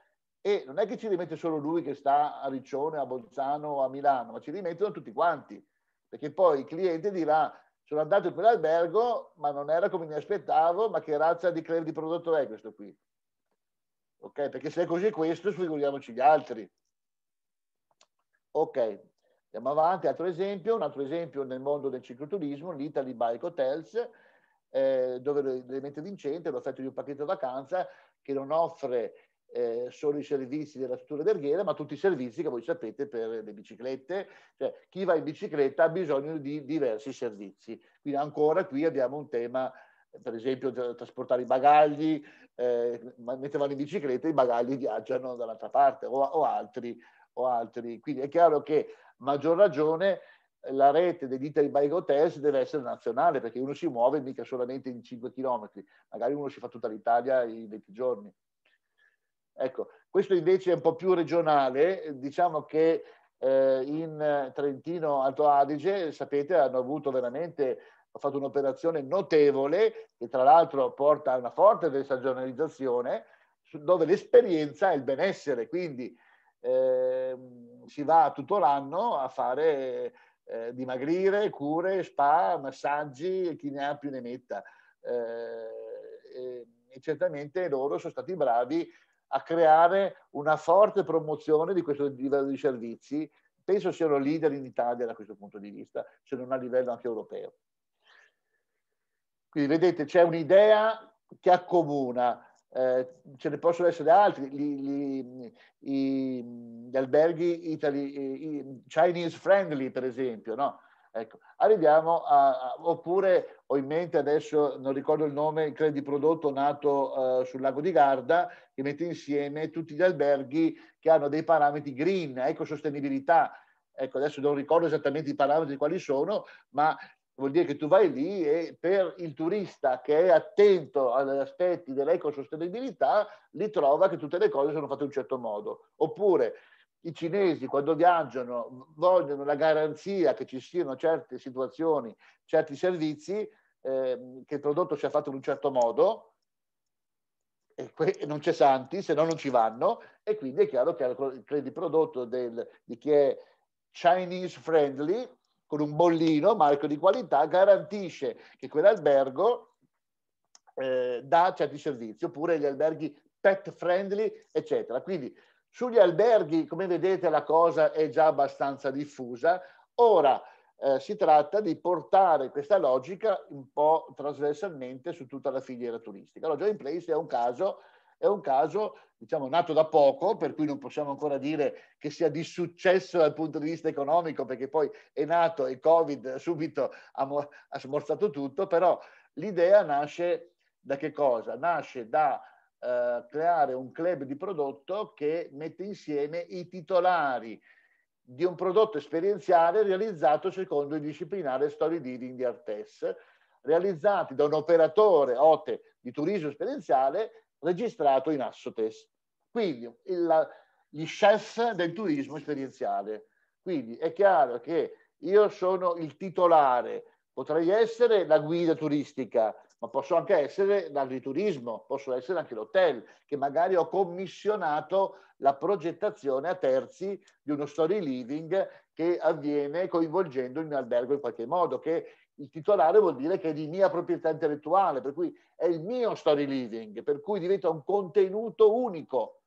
S2: E non è che ci rimette solo lui che sta a Riccione, a Bolzano, a Milano, ma ci rimettono tutti quanti, perché poi il cliente dirà sono andato in quell'albergo, ma non era come mi aspettavo, ma che razza di credito prodotto è questo qui? Ok, perché se è così questo, figuriamoci gli altri. Ok, Andiamo avanti, altro esempio, un altro esempio nel mondo del cicloturismo, l'Italy Bike Hotels, eh, dove l'elemento vincente è l'offerta di un pacchetto vacanza che non offre eh, solo i servizi della struttura verghiera, ma tutti i servizi che voi sapete per le biciclette. Cioè, chi va in bicicletta ha bisogno di diversi servizi. Quindi ancora qui abbiamo un tema, per esempio, trasportare i bagagli, eh, mentre vanno in bicicletta i bagagli viaggiano dall'altra parte o, o altri, o altri. Quindi è chiaro che maggior ragione la rete degli Italy Bike Hotels deve essere nazionale perché uno si muove mica solamente in 5 km, magari uno si fa tutta l'Italia in 20 giorni. Ecco, questo invece è un po' più regionale, diciamo che eh, in Trentino Alto Adige, sapete, hanno avuto veramente, ho fatto un'operazione notevole che tra l'altro porta a una forte destagionalizzazione dove l'esperienza è il benessere, quindi eh, si va tutto l'anno a fare eh, dimagrire, cure, spa, massaggi, e chi ne ha più ne metta. Eh, e, e certamente loro sono stati bravi a creare una forte promozione di questo livello di servizi. Penso siano leader in Italia da questo punto di vista, se non a livello anche europeo. Quindi vedete, c'è un'idea che accomuna eh, ce ne possono essere altri, gli, gli, gli, gli alberghi Italy, Chinese friendly per esempio, no? Ecco, arriviamo a, oppure ho in mente adesso, non ricordo il nome, il credit prodotto nato uh, sul lago di Garda, che mette insieme tutti gli alberghi che hanno dei parametri green, ecosostenibilità, ecco adesso non ricordo esattamente i parametri quali sono, ma vuol dire che tu vai lì e per il turista che è attento agli aspetti dell'ecosostenibilità, li trova che tutte le cose sono fatte in un certo modo. Oppure i cinesi quando viaggiano vogliono la garanzia che ci siano certe situazioni, certi servizi, eh, che il prodotto sia fatto in un certo modo, e non c'è santi, se no non ci vanno, e quindi è chiaro che il prodotto del, di chi è Chinese friendly con un bollino, marco di qualità, garantisce che quell'albergo eh, dà certi servizi, oppure gli alberghi pet friendly, eccetera. Quindi sugli alberghi, come vedete, la cosa è già abbastanza diffusa. Ora eh, si tratta di portare questa logica un po' trasversalmente su tutta la filiera turistica. Allora, Join Place è un caso è un caso diciamo, nato da poco, per cui non possiamo ancora dire che sia di successo dal punto di vista economico, perché poi è nato e il Covid subito ha, mo- ha smorzato tutto, però l'idea nasce da che cosa? Nasce da eh, creare un club di prodotto che mette insieme i titolari di un prodotto esperienziale realizzato secondo il disciplinare story leading di Artes, realizzati da un operatore OTE di turismo esperienziale registrato in Assotes. Quindi il, gli chef del turismo esperienziale. Quindi è chiaro che io sono il titolare, potrei essere la guida turistica, ma posso anche essere l'agriturismo, posso essere anche l'hotel, che magari ho commissionato la progettazione a terzi di uno story living che avviene coinvolgendo un albergo in qualche modo, che il titolare vuol dire che è di mia proprietà intellettuale, per cui è il mio story living, per cui diventa un contenuto unico.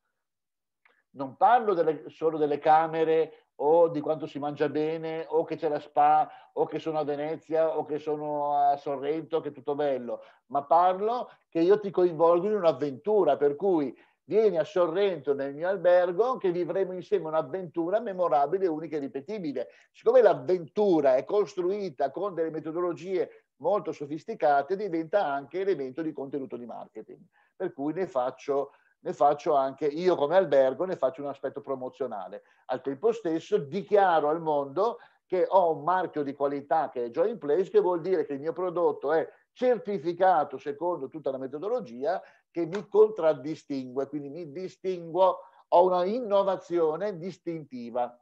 S2: Non parlo delle, solo delle camere o di quanto si mangia bene o che c'è la spa o che sono a Venezia o che sono a Sorrento, che è tutto bello, ma parlo che io ti coinvolgo in un'avventura, per cui vieni a Sorrento nel mio albergo che vivremo insieme un'avventura memorabile, unica e ripetibile. Siccome l'avventura è costruita con delle metodologie molto sofisticate, diventa anche elemento di contenuto di marketing. Per cui ne faccio, ne faccio anche io come albergo, ne faccio un aspetto promozionale. Al tempo stesso dichiaro al mondo che ho un marchio di qualità che è Join Place, che vuol dire che il mio prodotto è certificato secondo tutta la metodologia che mi contraddistingue, quindi mi distingo, ho una innovazione distintiva.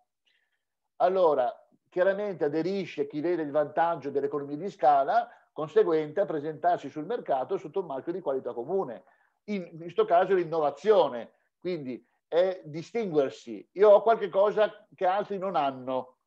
S2: Allora, chiaramente aderisce chi vede il vantaggio dell'economia di scala, conseguente a presentarsi sul mercato sotto un marchio di qualità comune. In questo caso l'innovazione, quindi è distinguersi. Io ho qualche cosa che altri non hanno.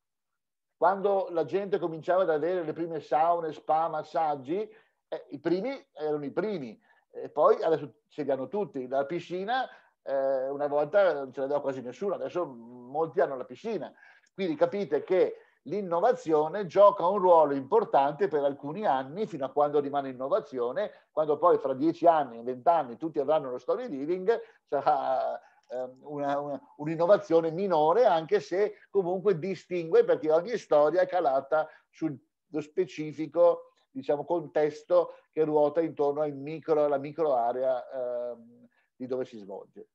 S2: Quando la gente cominciava ad avere le prime saune, spa, massaggi, eh, i primi erano i primi, e poi adesso ce li hanno tutti, la piscina eh, una volta non ce l'aveva quasi nessuno, adesso molti hanno la piscina. Quindi capite che l'innovazione gioca un ruolo importante per alcuni anni, fino a quando rimane innovazione, quando poi fra dieci anni, vent'anni tutti avranno lo story living, sarà ehm, una, una, un'innovazione minore, anche se comunque distingue perché ogni storia è calata sullo specifico diciamo, contesto che ruota intorno al micro, alla micro area ehm, di dove si svolge.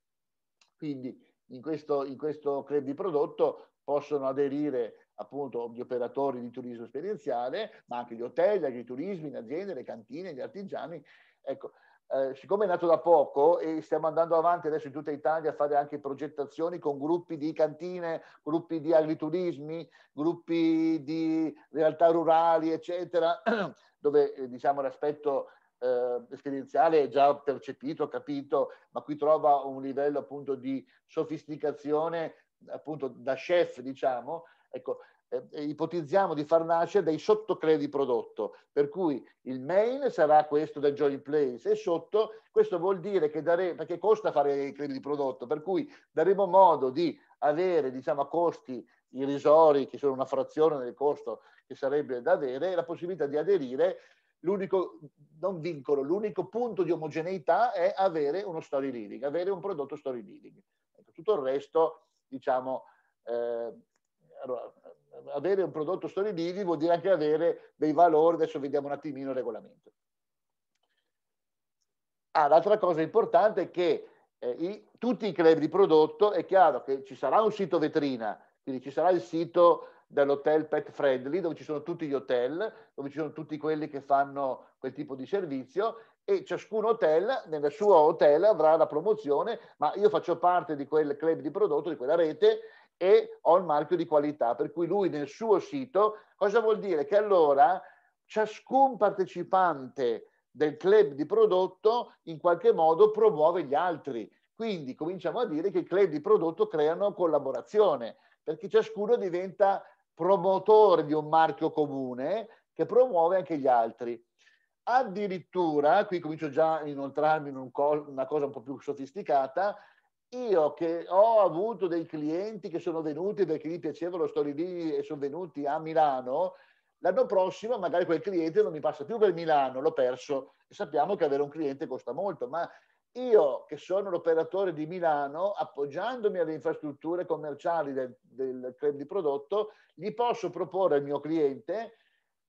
S2: Quindi in questo, in questo club di prodotto possono aderire appunto gli operatori di turismo esperienziale, ma anche gli hotel, gli agriturismi, le aziende, le cantine, gli artigiani. Ecco, eh, siccome è nato da poco e stiamo andando avanti adesso in tutta Italia a fare anche progettazioni con gruppi di cantine, gruppi di agriturismi, gruppi di realtà rurali, eccetera, dove eh, diciamo, l'aspetto eh, esperienziale è già percepito, capito, ma qui trova un livello appunto di sofisticazione appunto da chef, diciamo. Ecco, eh, eh, ipotizziamo di far nascere dei sottoclei di prodotto, per cui il main sarà questo del join place e sotto questo vuol dire che dare, perché costa fare i crediti prodotto, per cui daremo modo di avere diciamo, a costi irrisori, che sono una frazione del costo che sarebbe da avere, la possibilità di aderire l'unico non vincolo, l'unico punto di omogeneità è avere uno story leading, avere un prodotto story leading. Ecco, tutto il resto, diciamo, eh, allora, avere un prodotto storilivi vuol dire anche avere dei valori, adesso vediamo un attimino il regolamento. Ah, l'altra cosa importante è che eh, i, tutti i club di prodotto, è chiaro che ci sarà un sito vetrina, quindi ci sarà il sito dell'hotel pet friendly, dove ci sono tutti gli hotel, dove ci sono tutti quelli che fanno quel tipo di servizio e ciascun hotel, nella sua hotel, avrà la promozione, ma io faccio parte di quel club di prodotto, di quella rete, e ho il marchio di qualità, per cui lui nel suo sito, cosa vuol dire? Che allora ciascun partecipante del club di prodotto in qualche modo promuove gli altri. Quindi cominciamo a dire che i club di prodotto creano collaborazione, perché ciascuno diventa promotore di un marchio comune che promuove anche gli altri. Addirittura, qui comincio già a inoltrarmi in un col- una cosa un po' più sofisticata, io che ho avuto dei clienti che sono venuti perché gli piaceva lo story lì e sono venuti a Milano, l'anno prossimo magari quel cliente non mi passa più per Milano, l'ho perso. sappiamo che avere un cliente costa molto, ma io che sono l'operatore di Milano, appoggiandomi alle infrastrutture commerciali del, del club di prodotto, gli posso proporre al mio cliente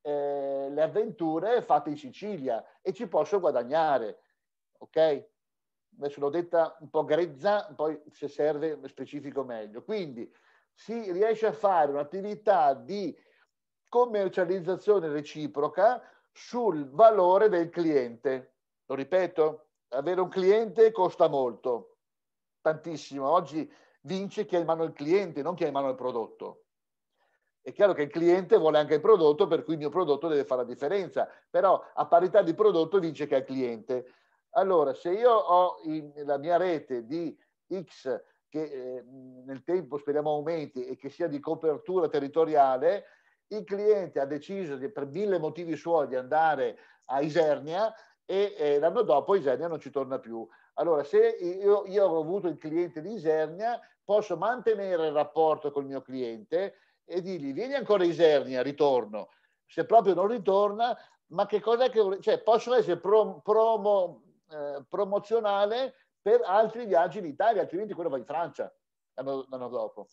S2: eh, le avventure fatte in Sicilia e ci posso guadagnare. Ok? adesso l'ho detta un po' grezza, poi se serve specifico meglio. Quindi si riesce a fare un'attività di commercializzazione reciproca sul valore del cliente. Lo ripeto, avere un cliente costa molto, tantissimo. Oggi vince chi ha in mano il cliente, non chi ha in mano il prodotto. È chiaro che il cliente vuole anche il prodotto, per cui il mio prodotto deve fare la differenza, però a parità di prodotto vince chi ha il cliente. Allora, se io ho in, la mia rete di X che eh, nel tempo speriamo aumenti e che sia di copertura territoriale, il cliente ha deciso di, per mille motivi suoi di andare a Isernia e eh, l'anno dopo Isernia non ci torna più. Allora, se io, io ho avuto il cliente di Isernia, posso mantenere il rapporto col mio cliente e dirgli vieni ancora a Isernia, ritorno. Se proprio non ritorna, ma che cos'è che... Cioè, possono essere pro, promo, eh, promozionale per altri viaggi in Italia, altrimenti quello va in Francia l'anno, l'anno dopo.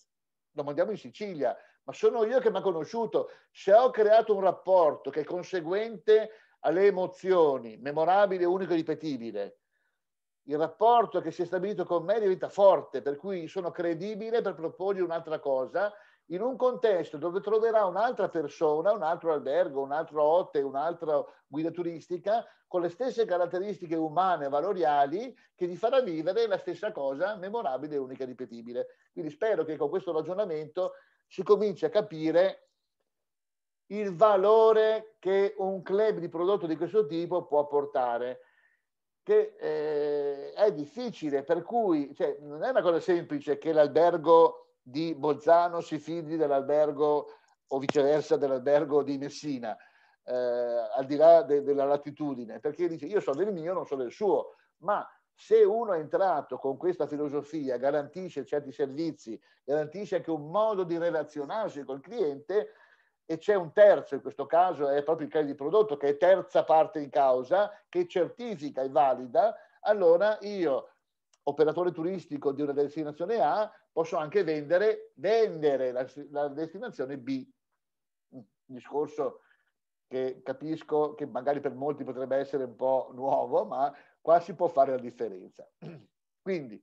S2: Lo mandiamo in Sicilia, ma sono io che mi ha conosciuto. Se ho creato un rapporto che è conseguente alle emozioni, memorabile, unico e ripetibile, il rapporto che si è stabilito con me diventa forte, per cui sono credibile per proporgli un'altra cosa in un contesto dove troverà un'altra persona, un altro albergo, un altro hotel, un'altra guida turistica con le stesse caratteristiche umane e valoriali che gli farà vivere la stessa cosa memorabile, unica e ripetibile. Quindi spero che con questo ragionamento si cominci a capire il valore che un club di prodotto di questo tipo può portare che eh, è difficile, per cui cioè, non è una cosa semplice che l'albergo di Bolzano si fidi dell'albergo o viceversa dell'albergo di Messina, eh, al di là de- della latitudine, perché dice io so del mio, non so del suo, ma se uno è entrato con questa filosofia, garantisce certi servizi, garantisce anche un modo di relazionarsi col cliente e c'è un terzo, in questo caso è proprio il caso di prodotto, che è terza parte in causa, che certifica e valida, allora io, operatore turistico di una destinazione A, posso anche vendere, vendere la, la destinazione B. Un discorso che capisco che magari per molti potrebbe essere un po' nuovo, ma qua si può fare la differenza. Quindi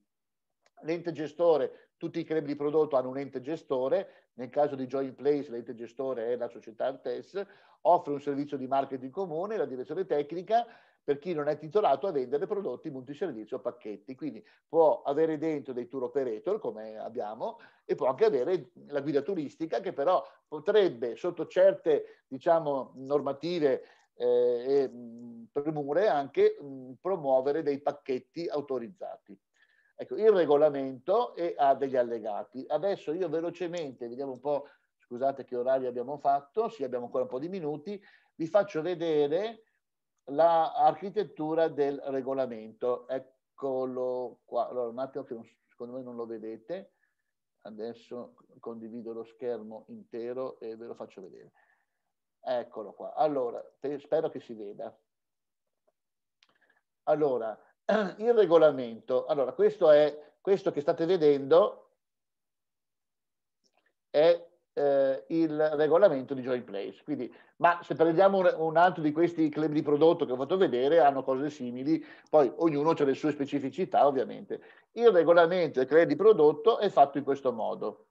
S2: l'ente gestore, tutti i club di prodotto hanno un ente gestore, nel caso di Join Place l'ente gestore è la società Artes, offre un servizio di marketing comune, la direzione tecnica per chi non è titolato a vendere prodotti multiservizio o pacchetti. Quindi può avere dentro dei tour operator, come abbiamo, e può anche avere la guida turistica, che però potrebbe, sotto certe diciamo, normative eh, e premure, anche mh, promuovere dei pacchetti autorizzati. Ecco, il regolamento e ha degli allegati. Adesso io velocemente, vediamo un po', scusate che orario abbiamo fatto, sì abbiamo ancora un po' di minuti, vi faccio vedere l'architettura la del regolamento. Eccolo qua. Allora, un attimo che non, secondo me non lo vedete. Adesso condivido lo schermo intero e ve lo faccio vedere. Eccolo qua. Allora, spero che si veda. Allora, il regolamento. Allora, questo, è, questo che state vedendo è eh, il regolamento di Joint Place. Quindi, ma se prendiamo un, un, altro di questi club di prodotto che ho fatto vedere, hanno cose simili, poi ognuno ha le sue specificità ovviamente. Il regolamento del club di prodotto è fatto in questo modo.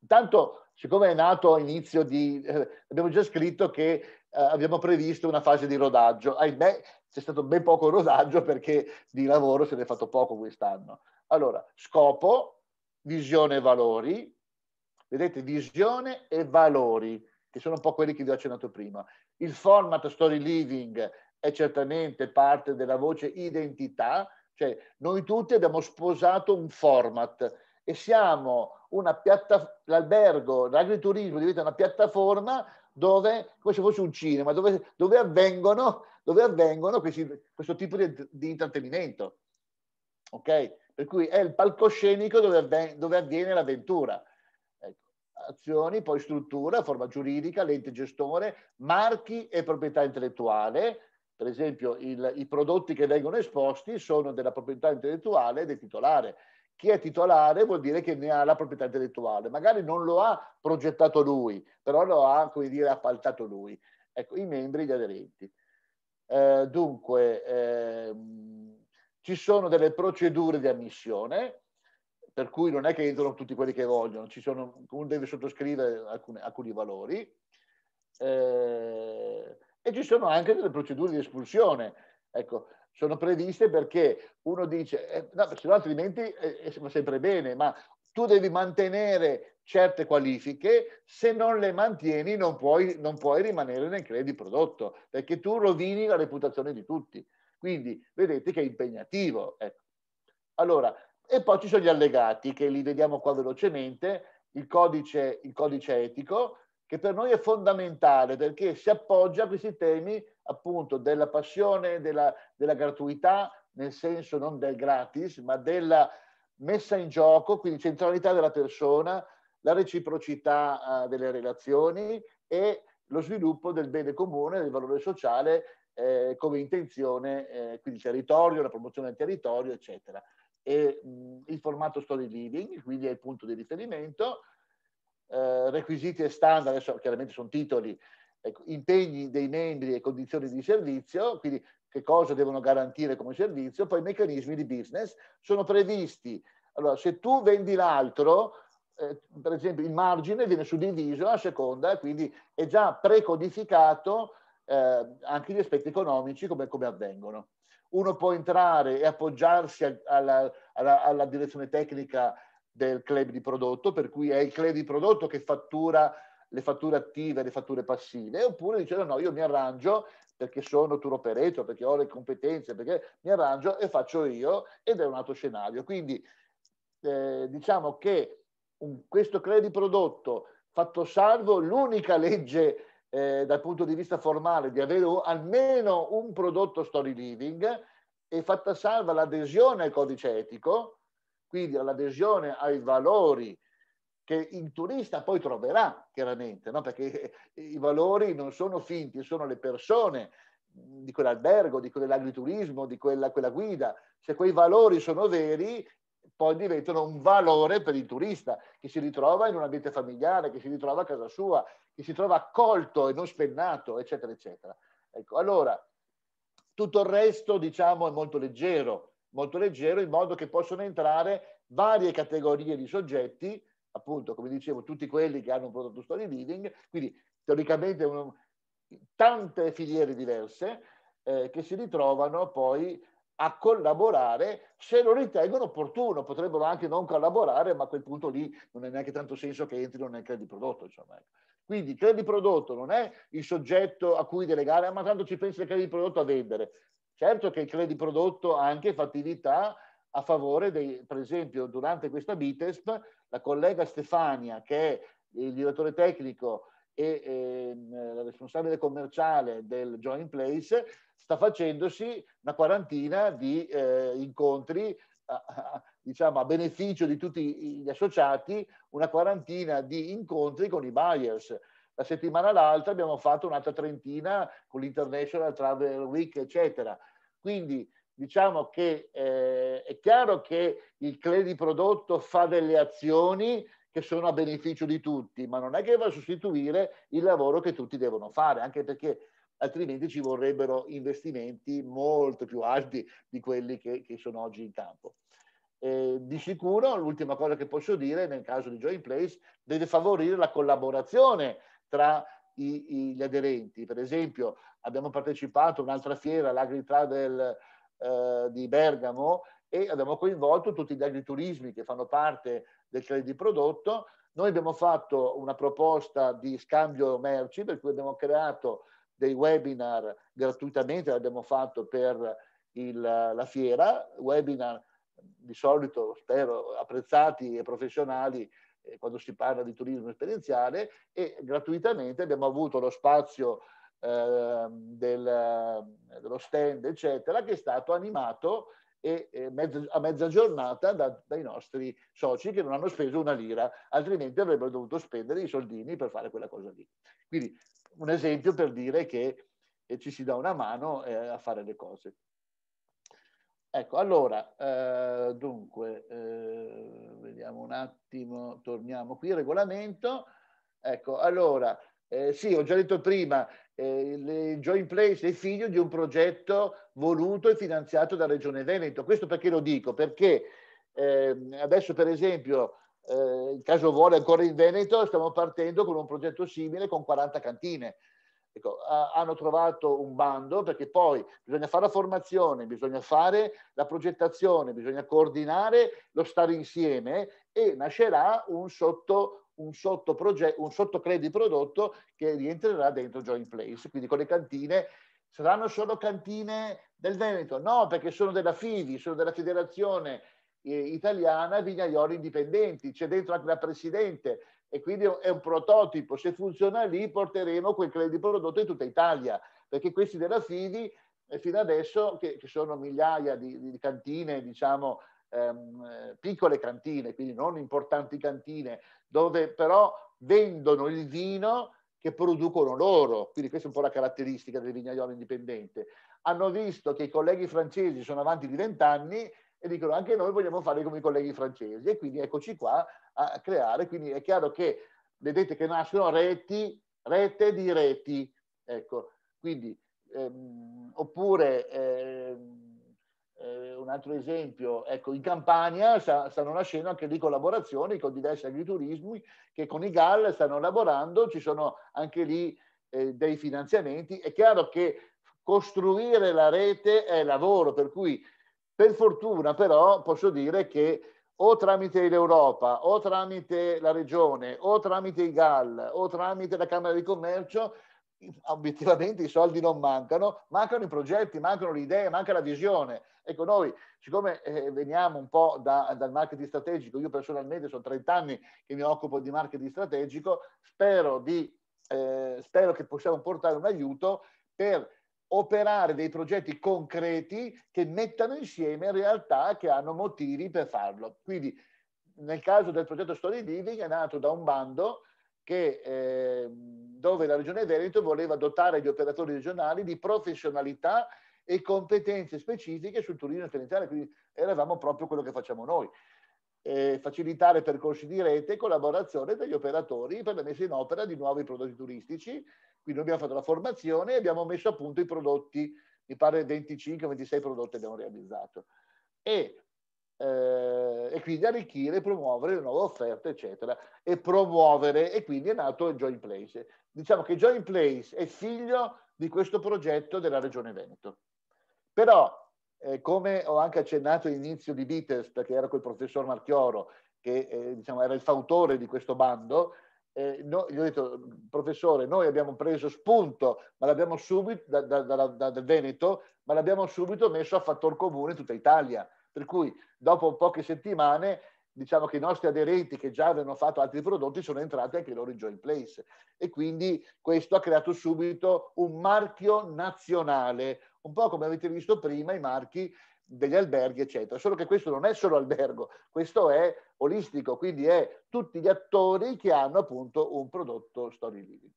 S2: Intanto, siccome è nato a inizio di... Eh, abbiamo già scritto che eh, abbiamo previsto una fase di rodaggio. Ahimè, c'è stato ben poco rodaggio perché di lavoro se ne è fatto poco quest'anno. Allora, scopo, visione e valori, Vedete, visione e valori, che sono un po' quelli che vi ho accennato prima. Il format story living è certamente parte della voce identità, cioè noi tutti abbiamo sposato un format e siamo una piattaforma, l'albergo, l'agriturismo diventa una piattaforma dove, come se fosse un cinema, dove, dove avvengono, dove avvengono questi, questo tipo di, di, intrattenimento. Ok? Per cui è il palcoscenico dove, avven- dove avviene l'avventura azioni, poi struttura, forma giuridica, l'ente gestore, marchi e proprietà intellettuale. Per esempio il, i prodotti che vengono esposti sono della proprietà intellettuale del titolare. Chi è titolare vuol dire che ne ha la proprietà intellettuale, magari non lo ha progettato lui, però lo ha, come dire, appaltato lui. Ecco, i membri, gli aderenti. Eh, dunque, ehm, ci sono delle procedure di ammissione, per cui non è che entrano tutti quelli che vogliono, ci sono, uno deve sottoscrivere alcune, alcuni valori eh, e ci sono anche delle procedure di espulsione. Ecco, sono previste perché uno dice, eh, no, perché altrimenti eh, va eh, sempre bene, ma tu devi mantenere certe qualifiche, se non le mantieni non puoi, non puoi rimanere nel credi prodotto, perché tu rovini la reputazione di tutti. Quindi vedete che è impegnativo. Ecco. Allora, e poi ci sono gli allegati che li vediamo qua velocemente, il codice, il codice etico, che per noi è fondamentale perché si appoggia a questi temi appunto della passione, della, della gratuità, nel senso non del gratis, ma della messa in gioco, quindi centralità della persona, la reciprocità uh, delle relazioni e lo sviluppo del bene comune, del valore sociale eh, come intenzione, eh, quindi territorio, la promozione del territorio, eccetera e mh, il formato story living, quindi è il punto di riferimento, eh, requisiti e standard, adesso chiaramente sono titoli, eh, impegni dei membri e condizioni di servizio, quindi che cosa devono garantire come servizio, poi meccanismi di business sono previsti. Allora, se tu vendi l'altro, eh, per esempio il margine viene suddiviso a seconda, quindi è già precodificato eh, anche gli aspetti economici come, come avvengono uno può entrare e appoggiarsi alla, alla, alla direzione tecnica del club di prodotto, per cui è il club di prodotto che fattura le fatture attive, le fatture passive, oppure dice no, io mi arrangio perché sono tour operator, perché ho le competenze, perché mi arrangio e faccio io ed è un altro scenario. Quindi eh, diciamo che un, questo di prodotto fatto salvo l'unica legge eh, dal punto di vista formale di avere almeno un prodotto story living e fatta salva l'adesione al codice etico, quindi all'adesione ai valori che il turista poi troverà chiaramente, no? perché eh, i valori non sono finti, sono le persone di quell'albergo, di quell'agriturismo, di quella, quella guida. Se quei valori sono veri, poi diventano un valore per il turista che si ritrova in un ambiente familiare, che si ritrova a casa sua, che si trova accolto e non spennato, eccetera, eccetera. Ecco, allora, tutto il resto, diciamo, è molto leggero, molto leggero, in modo che possono entrare varie categorie di soggetti, appunto, come dicevo, tutti quelli che hanno un prodotto story living, quindi teoricamente uno, tante filiere diverse eh, che si ritrovano poi a collaborare se lo ritengono opportuno, potrebbero anche non collaborare, ma a quel punto lì non è neanche tanto senso che entrino nel credit prodotto. Insomma. Ecco. Quindi il credit prodotto non è il soggetto a cui delegare, ma tanto ci pensa il credit prodotto a vendere. Certo che il credit prodotto ha anche fattività a favore dei, per esempio, durante questa BITESP, la collega Stefania, che è il direttore tecnico e eh, la responsabile commerciale del Join Place sta facendosi una quarantina di eh, incontri a, a, diciamo, a beneficio di tutti gli associati, una quarantina di incontri con i buyers. La settimana l'altra abbiamo fatto un'altra trentina con l'International Travel Week, eccetera. Quindi diciamo che eh, è chiaro che il credit prodotto fa delle azioni che sono a beneficio di tutti, ma non è che va a sostituire il lavoro che tutti devono fare, anche perché altrimenti ci vorrebbero investimenti molto più alti di quelli che, che sono oggi in campo. Eh, di sicuro, l'ultima cosa che posso dire, nel caso di Join Place, deve favorire la collaborazione tra i, i, gli aderenti. Per esempio, abbiamo partecipato a un'altra fiera, l'AgriTravel eh, di Bergamo, e abbiamo coinvolto tutti gli agriturismi che fanno parte del credito prodotto. Noi abbiamo fatto una proposta di scambio merci per cui abbiamo creato dei webinar gratuitamente, l'abbiamo fatto per il, la fiera, webinar di solito spero apprezzati e professionali eh, quando si parla di turismo esperienziale e gratuitamente abbiamo avuto lo spazio eh, del, dello stand eccetera che è stato animato e a mezza giornata dai nostri soci che non hanno speso una lira, altrimenti avrebbero dovuto spendere i soldini per fare quella cosa lì. Quindi un esempio per dire che eh, ci si dà una mano eh, a fare le cose. Ecco, allora, eh, dunque, eh, vediamo un attimo, torniamo qui, regolamento. Ecco, allora, eh, sì, ho già detto prima, il joint place è figlio di un progetto voluto e finanziato dalla Regione Veneto. Questo perché lo dico? Perché eh, adesso per esempio, eh, il caso vuole ancora in Veneto, stiamo partendo con un progetto simile con 40 cantine. Ecco, a, hanno trovato un bando perché poi bisogna fare la formazione, bisogna fare la progettazione, bisogna coordinare lo stare insieme e nascerà un sotto un sotto, prodotto che rientrerà dentro Joint Place, quindi con le cantine saranno solo cantine del Veneto? No, perché sono della FIVI, sono della Federazione eh, Italiana Vignaioli Indipendenti, c'è dentro anche la Presidente e quindi è un prototipo, se funziona lì porteremo quel credito prodotto in tutta Italia, perché questi della FIVI eh, fino adesso, che, che sono migliaia di, di cantine, diciamo, ehm, eh, piccole cantine, quindi non importanti cantine, dove però vendono il vino che producono loro, quindi questa è un po' la caratteristica del vignaiolo indipendente. Hanno visto che i colleghi francesi sono avanti di vent'anni e dicono anche noi vogliamo fare come i colleghi francesi e quindi eccoci qua a creare, quindi è chiaro che vedete che nascono reti, rete di reti, ecco, quindi ehm, oppure ehm, eh, un altro esempio, ecco, in Campania sta, stanno nascendo anche lì collaborazioni con diversi agriturismi che con i GAL stanno lavorando, ci sono anche lì eh, dei finanziamenti. È chiaro che costruire la rete è lavoro, per cui per fortuna però posso dire che o tramite l'Europa, o tramite la Regione, o tramite i GAL, o tramite la Camera di Commercio, obiettivamente i soldi non mancano, mancano i progetti, mancano le idee, manca la visione. Ecco, noi, siccome eh, veniamo un po' da, dal marketing strategico, io personalmente sono 30 anni che mi occupo di marketing strategico, spero, di, eh, spero che possiamo portare un aiuto per operare dei progetti concreti che mettano insieme realtà che hanno motivi per farlo. Quindi nel caso del progetto Story Living è nato da un bando che, eh, dove la Regione Veneto voleva dotare gli operatori regionali di professionalità e competenze specifiche sul turismo esperienziale, quindi eravamo proprio quello che facciamo noi. Eh, facilitare percorsi di rete e collaborazione degli operatori per la messa in opera di nuovi prodotti turistici. Quindi abbiamo fatto la formazione e abbiamo messo a punto i prodotti, mi pare 25-26 prodotti abbiamo realizzato. E eh, e quindi arricchire, promuovere le nuove offerte, eccetera, e promuovere, e quindi è nato il Join Place. Diciamo che Join Place è figlio di questo progetto della Regione Veneto. Però, eh, come ho anche accennato all'inizio di Bitest, perché era col professor Marchioro, che eh, diciamo, era il fautore di questo bando, eh, no, gli ho detto, professore, noi abbiamo preso spunto ma l'abbiamo subito, da, da, da, dal Veneto, ma l'abbiamo subito messo a fattor comune in tutta Italia per cui dopo poche settimane diciamo che i nostri aderenti che già avevano fatto altri prodotti sono entrati anche loro in join place e quindi questo ha creato subito un marchio nazionale, un po' come avete visto prima i marchi degli alberghi eccetera, solo che questo non è solo albergo, questo è olistico, quindi è tutti gli attori che hanno appunto un prodotto story living.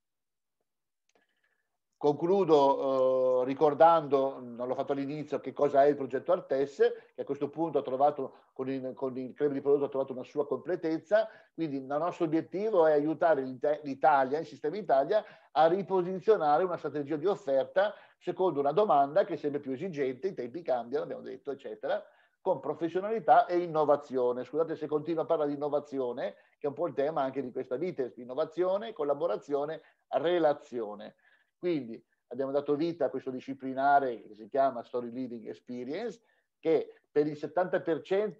S2: Concludo eh, ricordando, non l'ho fatto all'inizio, che cosa è il progetto Artes, che a questo punto ha trovato, con il, con il di prodotto ha trovato una sua completezza, quindi il nostro obiettivo è aiutare l'Italia, il sistema Italia, a riposizionare una strategia di offerta secondo una domanda che è sempre più esigente, i tempi cambiano, abbiamo detto, eccetera, con professionalità e innovazione. Scusate se continuo a parlare di innovazione, che è un po' il tema anche di questa vite, innovazione, collaborazione, relazione. Quindi abbiamo dato vita a questo disciplinare che si chiama Story Living Experience, che per il 70%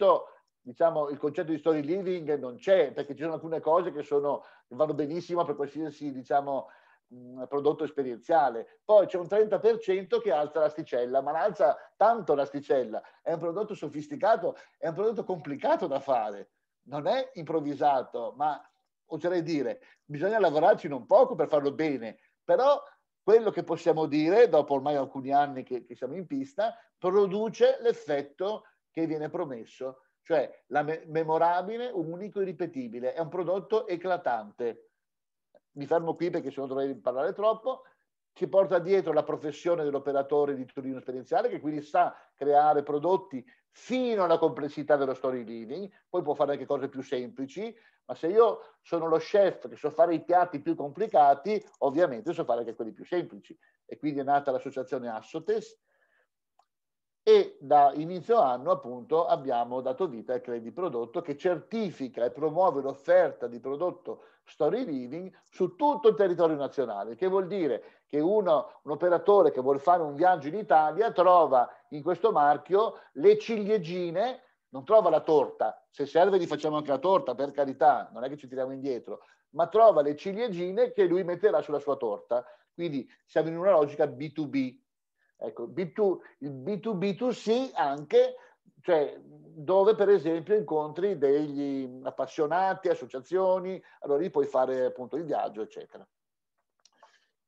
S2: diciamo, il concetto di story living non c'è, perché ci sono alcune cose che, sono, che vanno benissimo per qualsiasi diciamo, mm, prodotto esperienziale. Poi c'è un 30% che alza l'asticella, ma alza tanto l'asticella. È un prodotto sofisticato, è un prodotto complicato da fare, non è improvvisato, ma oserei dire, bisogna lavorarci non poco per farlo bene, però quello che possiamo dire, dopo ormai alcuni anni che, che siamo in pista, produce l'effetto che viene promesso, cioè la me- memorabile, unico, e ripetibile. È un prodotto eclatante. Mi fermo qui perché se no dovrei parlare troppo ci porta dietro la professione dell'operatore di turismo esperienziale che quindi sa creare prodotti fino alla complessità dello story poi può fare anche cose più semplici, ma se io sono lo chef che so fare i piatti più complicati, ovviamente so fare anche quelli più semplici. E quindi è nata l'associazione Assotes, e da inizio anno appunto abbiamo dato vita al Credit Prodotto che certifica e promuove l'offerta di prodotto Story Living su tutto il territorio nazionale, che vuol dire che uno, un operatore che vuole fare un viaggio in Italia trova in questo marchio le ciliegine, non trova la torta, se serve gli facciamo anche la torta, per carità, non è che ci tiriamo indietro, ma trova le ciliegine che lui metterà sulla sua torta. Quindi siamo in una logica B2B, Ecco, B2, il B2B2C anche, cioè dove per esempio incontri degli appassionati, associazioni, allora lì puoi fare appunto il viaggio, eccetera.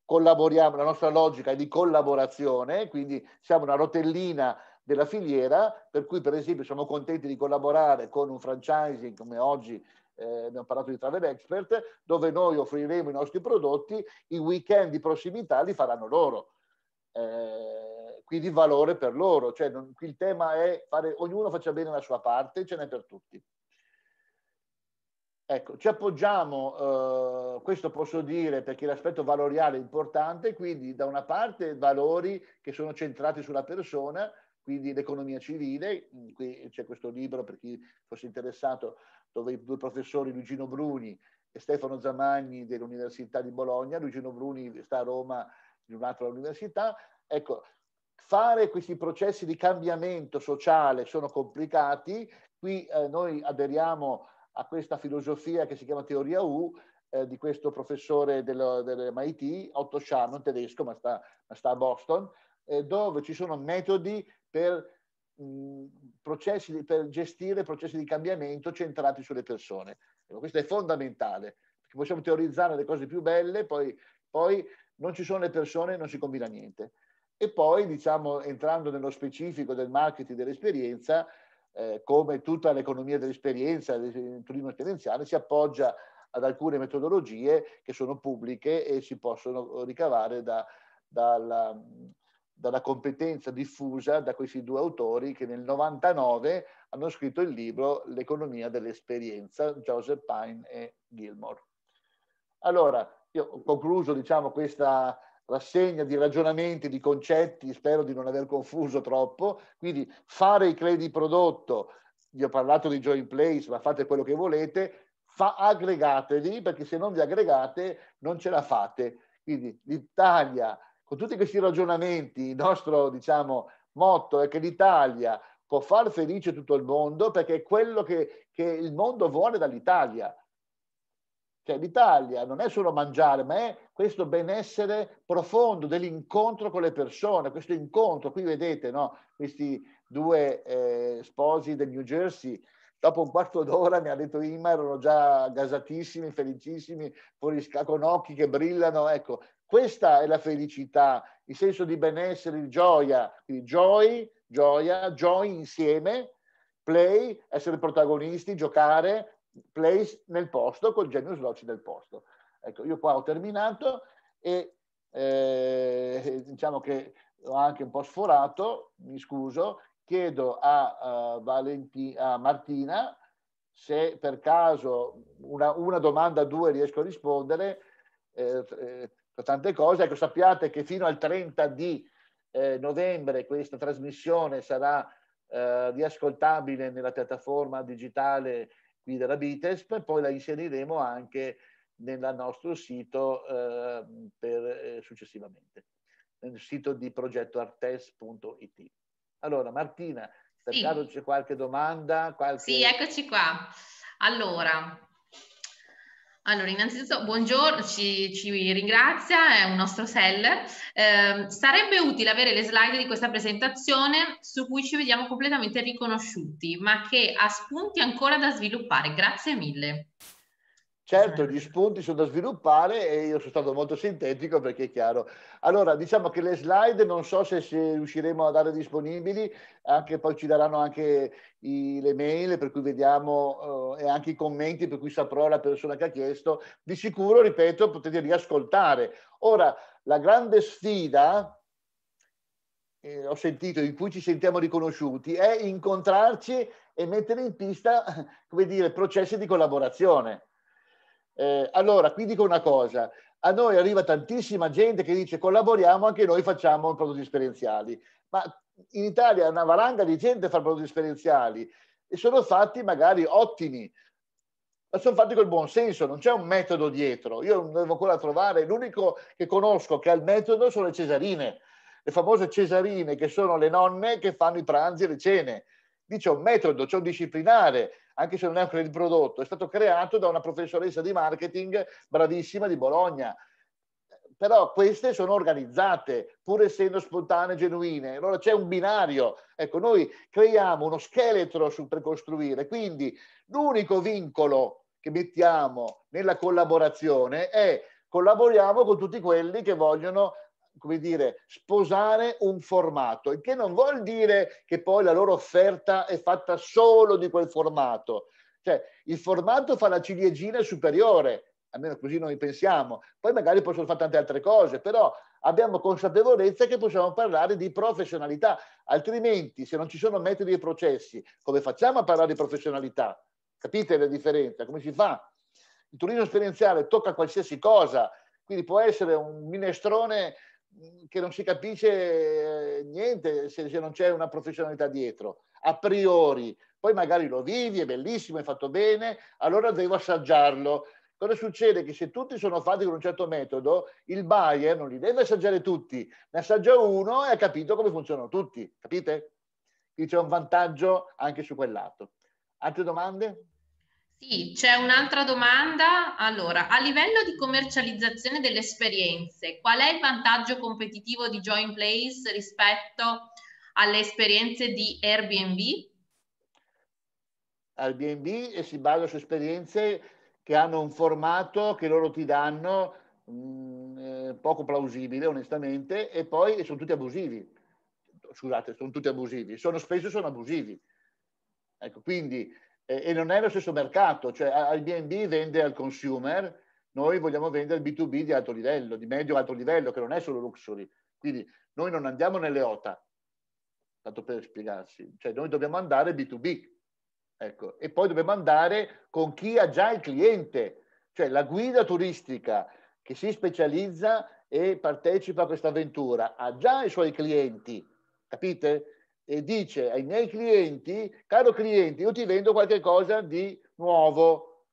S2: Collaboriamo, la nostra logica è di collaborazione, quindi siamo una rotellina della filiera, per cui per esempio siamo contenti di collaborare con un franchising come oggi eh, abbiamo parlato di Travel Expert, dove noi offriremo i nostri prodotti, i weekend di prossimità li faranno loro eh, quindi valore per loro. Cioè, non, qui il tema è fare, ognuno faccia bene la sua parte, ce n'è per tutti. Ecco, ci appoggiamo, eh, questo posso dire perché l'aspetto valoriale è importante, quindi da una parte valori che sono centrati sulla persona, quindi l'economia civile, qui c'è questo libro per chi fosse interessato, dove i due professori Luigino Bruni e Stefano Zamagni dell'Università di Bologna, Luigino Bruni sta a Roma in un'altra università. Ecco, fare questi processi di cambiamento sociale sono complicati, qui eh, noi aderiamo a questa filosofia che si chiama teoria U eh, di questo professore dell'MIT, Otto non tedesco, ma sta, ma sta a Boston, eh, dove ci sono metodi per, mh, mm, processi, per gestire processi di cambiamento centrati sulle persone. Ecco, questo è fondamentale, perché possiamo teorizzare le cose più belle, poi, poi non ci sono le persone, non si combina niente. E poi, diciamo, entrando nello specifico del marketing dell'esperienza, eh, come tutta l'economia dell'esperienza, il turismo esperienziale, si appoggia ad alcune metodologie che sono pubbliche e si possono ricavare da, dalla, dalla competenza diffusa da questi due autori che nel 99 hanno scritto il libro L'economia dell'esperienza, Joseph Pine e Gilmore. Allora, io ho concluso diciamo, questa rassegna di ragionamenti, di concetti, spero di non aver confuso troppo, quindi fare i crediti prodotto, vi ho parlato di join place, ma fate quello che volete, fa, aggregatevi perché se non vi aggregate non ce la fate. Quindi l'Italia, con tutti questi ragionamenti, il nostro diciamo, motto è che l'Italia può far felice tutto il mondo perché è quello che, che il mondo vuole dall'Italia cioè l'Italia non è solo mangiare, ma è questo benessere profondo dell'incontro con le persone, questo incontro, qui vedete no? questi due eh, sposi del New Jersey, dopo un quarto d'ora mi ha detto Ima, erano già gasatissimi, felicissimi, fuori, con occhi che brillano, ecco, questa è la felicità, il senso di benessere, di gioia, quindi joy, gioia, joy insieme, play, essere protagonisti, giocare, place nel posto col genius loci del posto. Ecco, io qua ho terminato e eh, diciamo che ho anche un po' sforato, mi scuso, chiedo a, uh, Valenti, a Martina se per caso una, una domanda o due riesco a rispondere. Eh, eh, tante cose, ecco, sappiate che fino al 30 di eh, novembre questa trasmissione sarà eh, riascoltabile nella piattaforma digitale qui della Bitesp, poi la inseriremo anche nel nostro sito eh, per, eh, successivamente, nel sito di progettoartes.it. Allora Martina, per caso c'è qualche domanda? Qualche... Sì, eccoci
S1: qua. Allora, allora, innanzitutto buongiorno, ci, ci, ringrazia, è un nostro seller. Eh, sarebbe utile avere le slide di questa presentazione su cui ci vediamo completamente riconosciuti, ma che ha spunti ancora da sviluppare. Grazie mille.
S2: Certo, gli spunti sono da sviluppare e io sono stato molto sintetico perché è chiaro. Allora, diciamo che le slide non so se, riusciremo a dare disponibili, anche, poi ci daranno anche i, le mail per cui vediamo eh, e anche i commenti per cui saprò la persona che ha chiesto. Di sicuro, ripeto, potete riascoltare. Ora, la grande sfida, eh, ho sentito, in cui ci sentiamo riconosciuti, è incontrarci e mettere in pista, come dire, processi di collaborazione eh, allora, qui dico una cosa, a noi arriva tantissima gente che dice collaboriamo, anche noi facciamo prodotti esperienziali, ma in Italia è una valanga di gente fa prodotti esperienziali e sono fatti magari ottimi, ma sono fatti col buon senso, non c'è un metodo dietro. Io non devo ancora trovare, l'unico che conosco che ha il metodo sono le cesarine, le famose cesarine che sono le nonne che fanno i pranzi e le cene. Lì c'è un metodo, c'è un disciplinare, anche se non è un credit prodotto, è stato creato da una professoressa di marketing bravissima di Bologna. Però queste sono organizzate, pur essendo spontanee e genuine. Allora c'è un binario. Ecco, noi creiamo uno scheletro su, per costruire. Quindi l'unico vincolo che mettiamo nella collaborazione è collaboriamo con tutti quelli che vogliono come dire, sposare un formato, il che non vuol dire che poi la loro offerta è fatta solo di quel formato. Cioè, il formato fa la ciliegina superiore, almeno così noi pensiamo. Poi magari possono fare tante altre cose, però abbiamo consapevolezza che possiamo parlare di professionalità, altrimenti se non ci sono metodi e processi, come facciamo a parlare di professionalità? Capite la differenza? Come si fa? Il turismo esperienziale tocca qualsiasi cosa, quindi può essere un minestrone che non si capisce eh, niente se, se non c'è una professionalità dietro, a priori. Poi magari lo vivi, è bellissimo, è fatto bene, allora devo assaggiarlo. Cosa succede? Che se tutti sono fatti con un certo metodo, il buyer non li deve assaggiare tutti, ne assaggia uno e ha capito come funzionano tutti, capite? Quindi c'è un vantaggio anche su quel lato. Altre domande? Sì,
S1: c'è un'altra domanda. Allora, a livello di commercializzazione delle esperienze, qual è il vantaggio competitivo di Join Place rispetto alle esperienze di Airbnb?
S2: Airbnb si basa su esperienze che hanno un formato che loro ti danno mh, mm, eh, poco plausibile, onestamente, e poi sono tutti abusivi. Scusate, sono tutti abusivi. Sono, spesso sono abusivi. Ecco, quindi e non è lo stesso mercato, cioè Airbnb vende al consumer, noi vogliamo vendere B2B di alto livello, di medio-alto livello, che non è solo luxury. Quindi noi non andiamo nelle OTA, tanto per spiegarsi, cioè noi dobbiamo andare B2B, ecco, e poi dobbiamo andare con chi ha già il cliente, cioè la guida turistica che si specializza e partecipa a questa avventura ha già i suoi clienti, capite? e dice ai miei clienti, caro cliente, io ti vendo qualcosa di nuovo,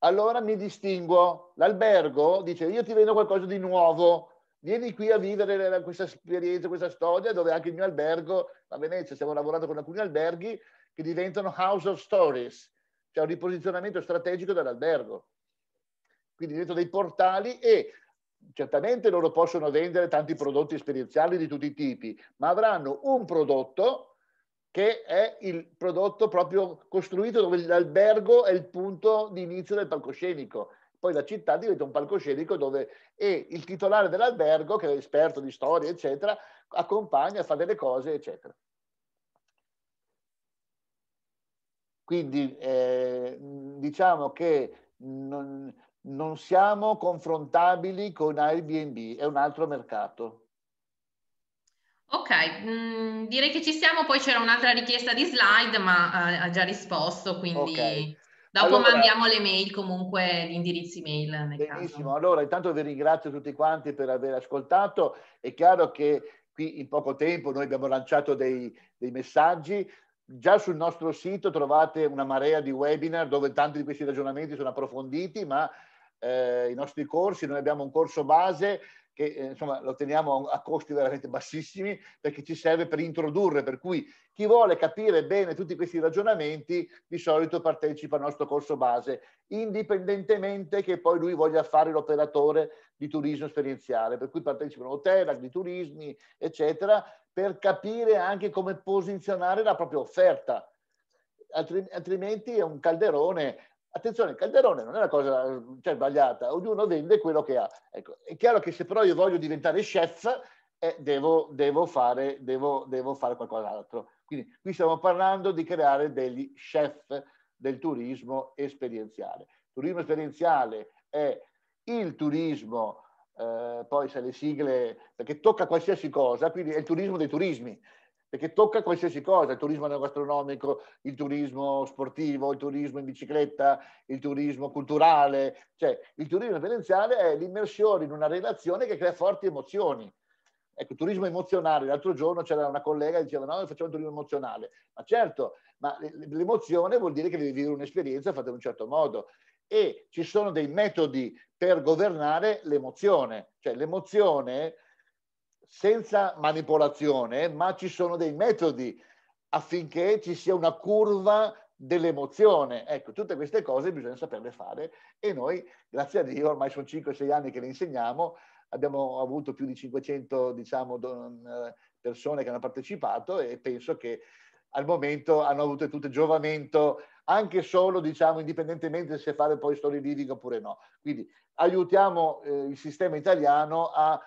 S2: allora mi distingo. L'albergo dice, io ti vendo qualcosa di nuovo, vieni qui a vivere questa esperienza, questa storia, dove anche il mio albergo, a Venezia stiamo lavorando con alcuni alberghi che diventano house of stories, cioè un riposizionamento strategico dell'albergo. Quindi diventano dei portali e certamente loro possono vendere tanti prodotti esperienziali di tutti i tipi, ma avranno un prodotto che è il prodotto proprio costruito dove l'albergo è il punto di inizio del palcoscenico. Poi la città diventa un palcoscenico dove e il titolare dell'albergo, che è esperto di storia, eccetera, accompagna, fa delle cose, eccetera. Quindi eh, diciamo che non, non siamo confrontabili con Airbnb, è un altro mercato.
S1: Ok, mh, mm, direi che ci siamo, poi c'era un'altra richiesta di slide, ma ha, eh, ha già risposto, quindi okay. dopo allora, mandiamo le mail comunque, gli indirizzi
S2: mail. benissimo, caso. allora intanto vi ringrazio tutti quanti per aver ascoltato, è chiaro che qui in poco tempo noi abbiamo lanciato dei, dei messaggi, Già sul nostro sito trovate una marea di webinar dove tanti di questi ragionamenti sono approfonditi, ma eh, i nostri corsi, noi abbiamo un corso base che eh, insomma, lo teniamo a costi veramente bassissimi perché ci serve per introdurre, per cui chi vuole capire bene tutti questi ragionamenti di solito partecipa al nostro corso base, indipendentemente che poi lui voglia fare l'operatore di turismo esperienziale, per cui partecipano hotel, agriturismi, eccetera, per capire anche come posizionare la propria offerta altrimenti è un calderone Attenzione, il Calderone non è una cosa cioè, sbagliata, ognuno vende quello che ha. Ecco, è chiaro che se però io voglio diventare chef, eh, devo, devo, fare, devo, devo fare qualcos'altro. Quindi qui stiamo parlando di creare degli chef del turismo esperienziale. Turismo esperienziale è il turismo, eh, poi se le sigle, perché tocca qualsiasi cosa, quindi è il turismo dei turismi, perché tocca qualsiasi cosa, il turismo neogastronomico, il turismo sportivo, il turismo in bicicletta, il turismo culturale, cioè il turismo esperienziale è l'immersione in una relazione che crea forti emozioni. Ecco, turismo emozionale, l'altro giorno c'era una collega che diceva no, noi facciamo turismo emozionale, ma certo, ma l'emozione vuol dire che devi vivere un'esperienza fatta in un certo modo e ci sono dei metodi per governare l'emozione, cioè l'emozione senza manipolazione, ma ci sono dei metodi affinché ci sia una curva dell'emozione. Ecco, tutte queste cose bisogna saperle fare e noi, grazie a Dio, ormai sono 5-6 anni che le insegniamo, abbiamo avuto più di 500 diciamo, eh, persone che hanno partecipato e penso che al momento hanno avuto tutto giovamento, anche solo, diciamo, indipendentemente se fare poi story living oppure no. Quindi aiutiamo eh, il sistema italiano a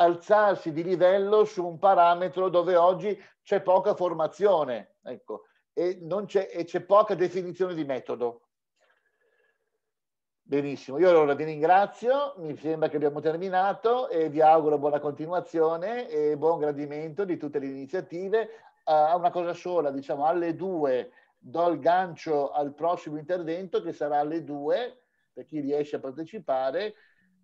S2: alzarsi di livello su un parametro dove oggi c'è poca formazione ecco, e, c'è, e c'è poca definizione di metodo. Benissimo, io allora vi ringrazio, mi sembra che abbiamo terminato e vi auguro buona continuazione e buon gradimento di tutte le iniziative. A una cosa sola, diciamo alle due do il gancio al prossimo intervento che sarà alle 2 per chi riesce a partecipare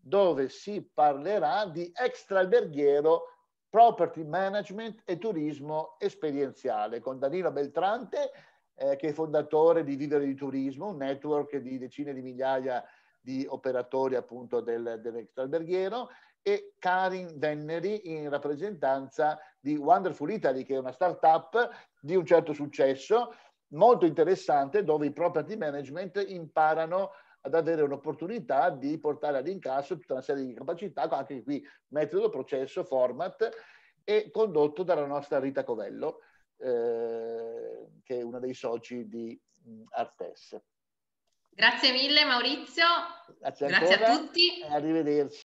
S2: dove si parlerà di extraalberghiero, property management e turismo esperienziale con Danilo Beltrante eh, che è fondatore di Vivere di Turismo, un network di decine di migliaia di operatori appunto del, dell'extraalberghiero e Karin Venneri in rappresentanza di Wonderful Italy che è una startup di un certo successo molto interessante dove i property management imparano a ad avere un'opportunità di portare all'incasso tutta una serie di capacità, anche qui metodo, processo, format, e condotto dalla nostra Rita Covello, eh, che è una dei soci di mm, Artes.
S1: Grazie mille Maurizio,
S2: grazie, grazie a tutti. Arrivederci.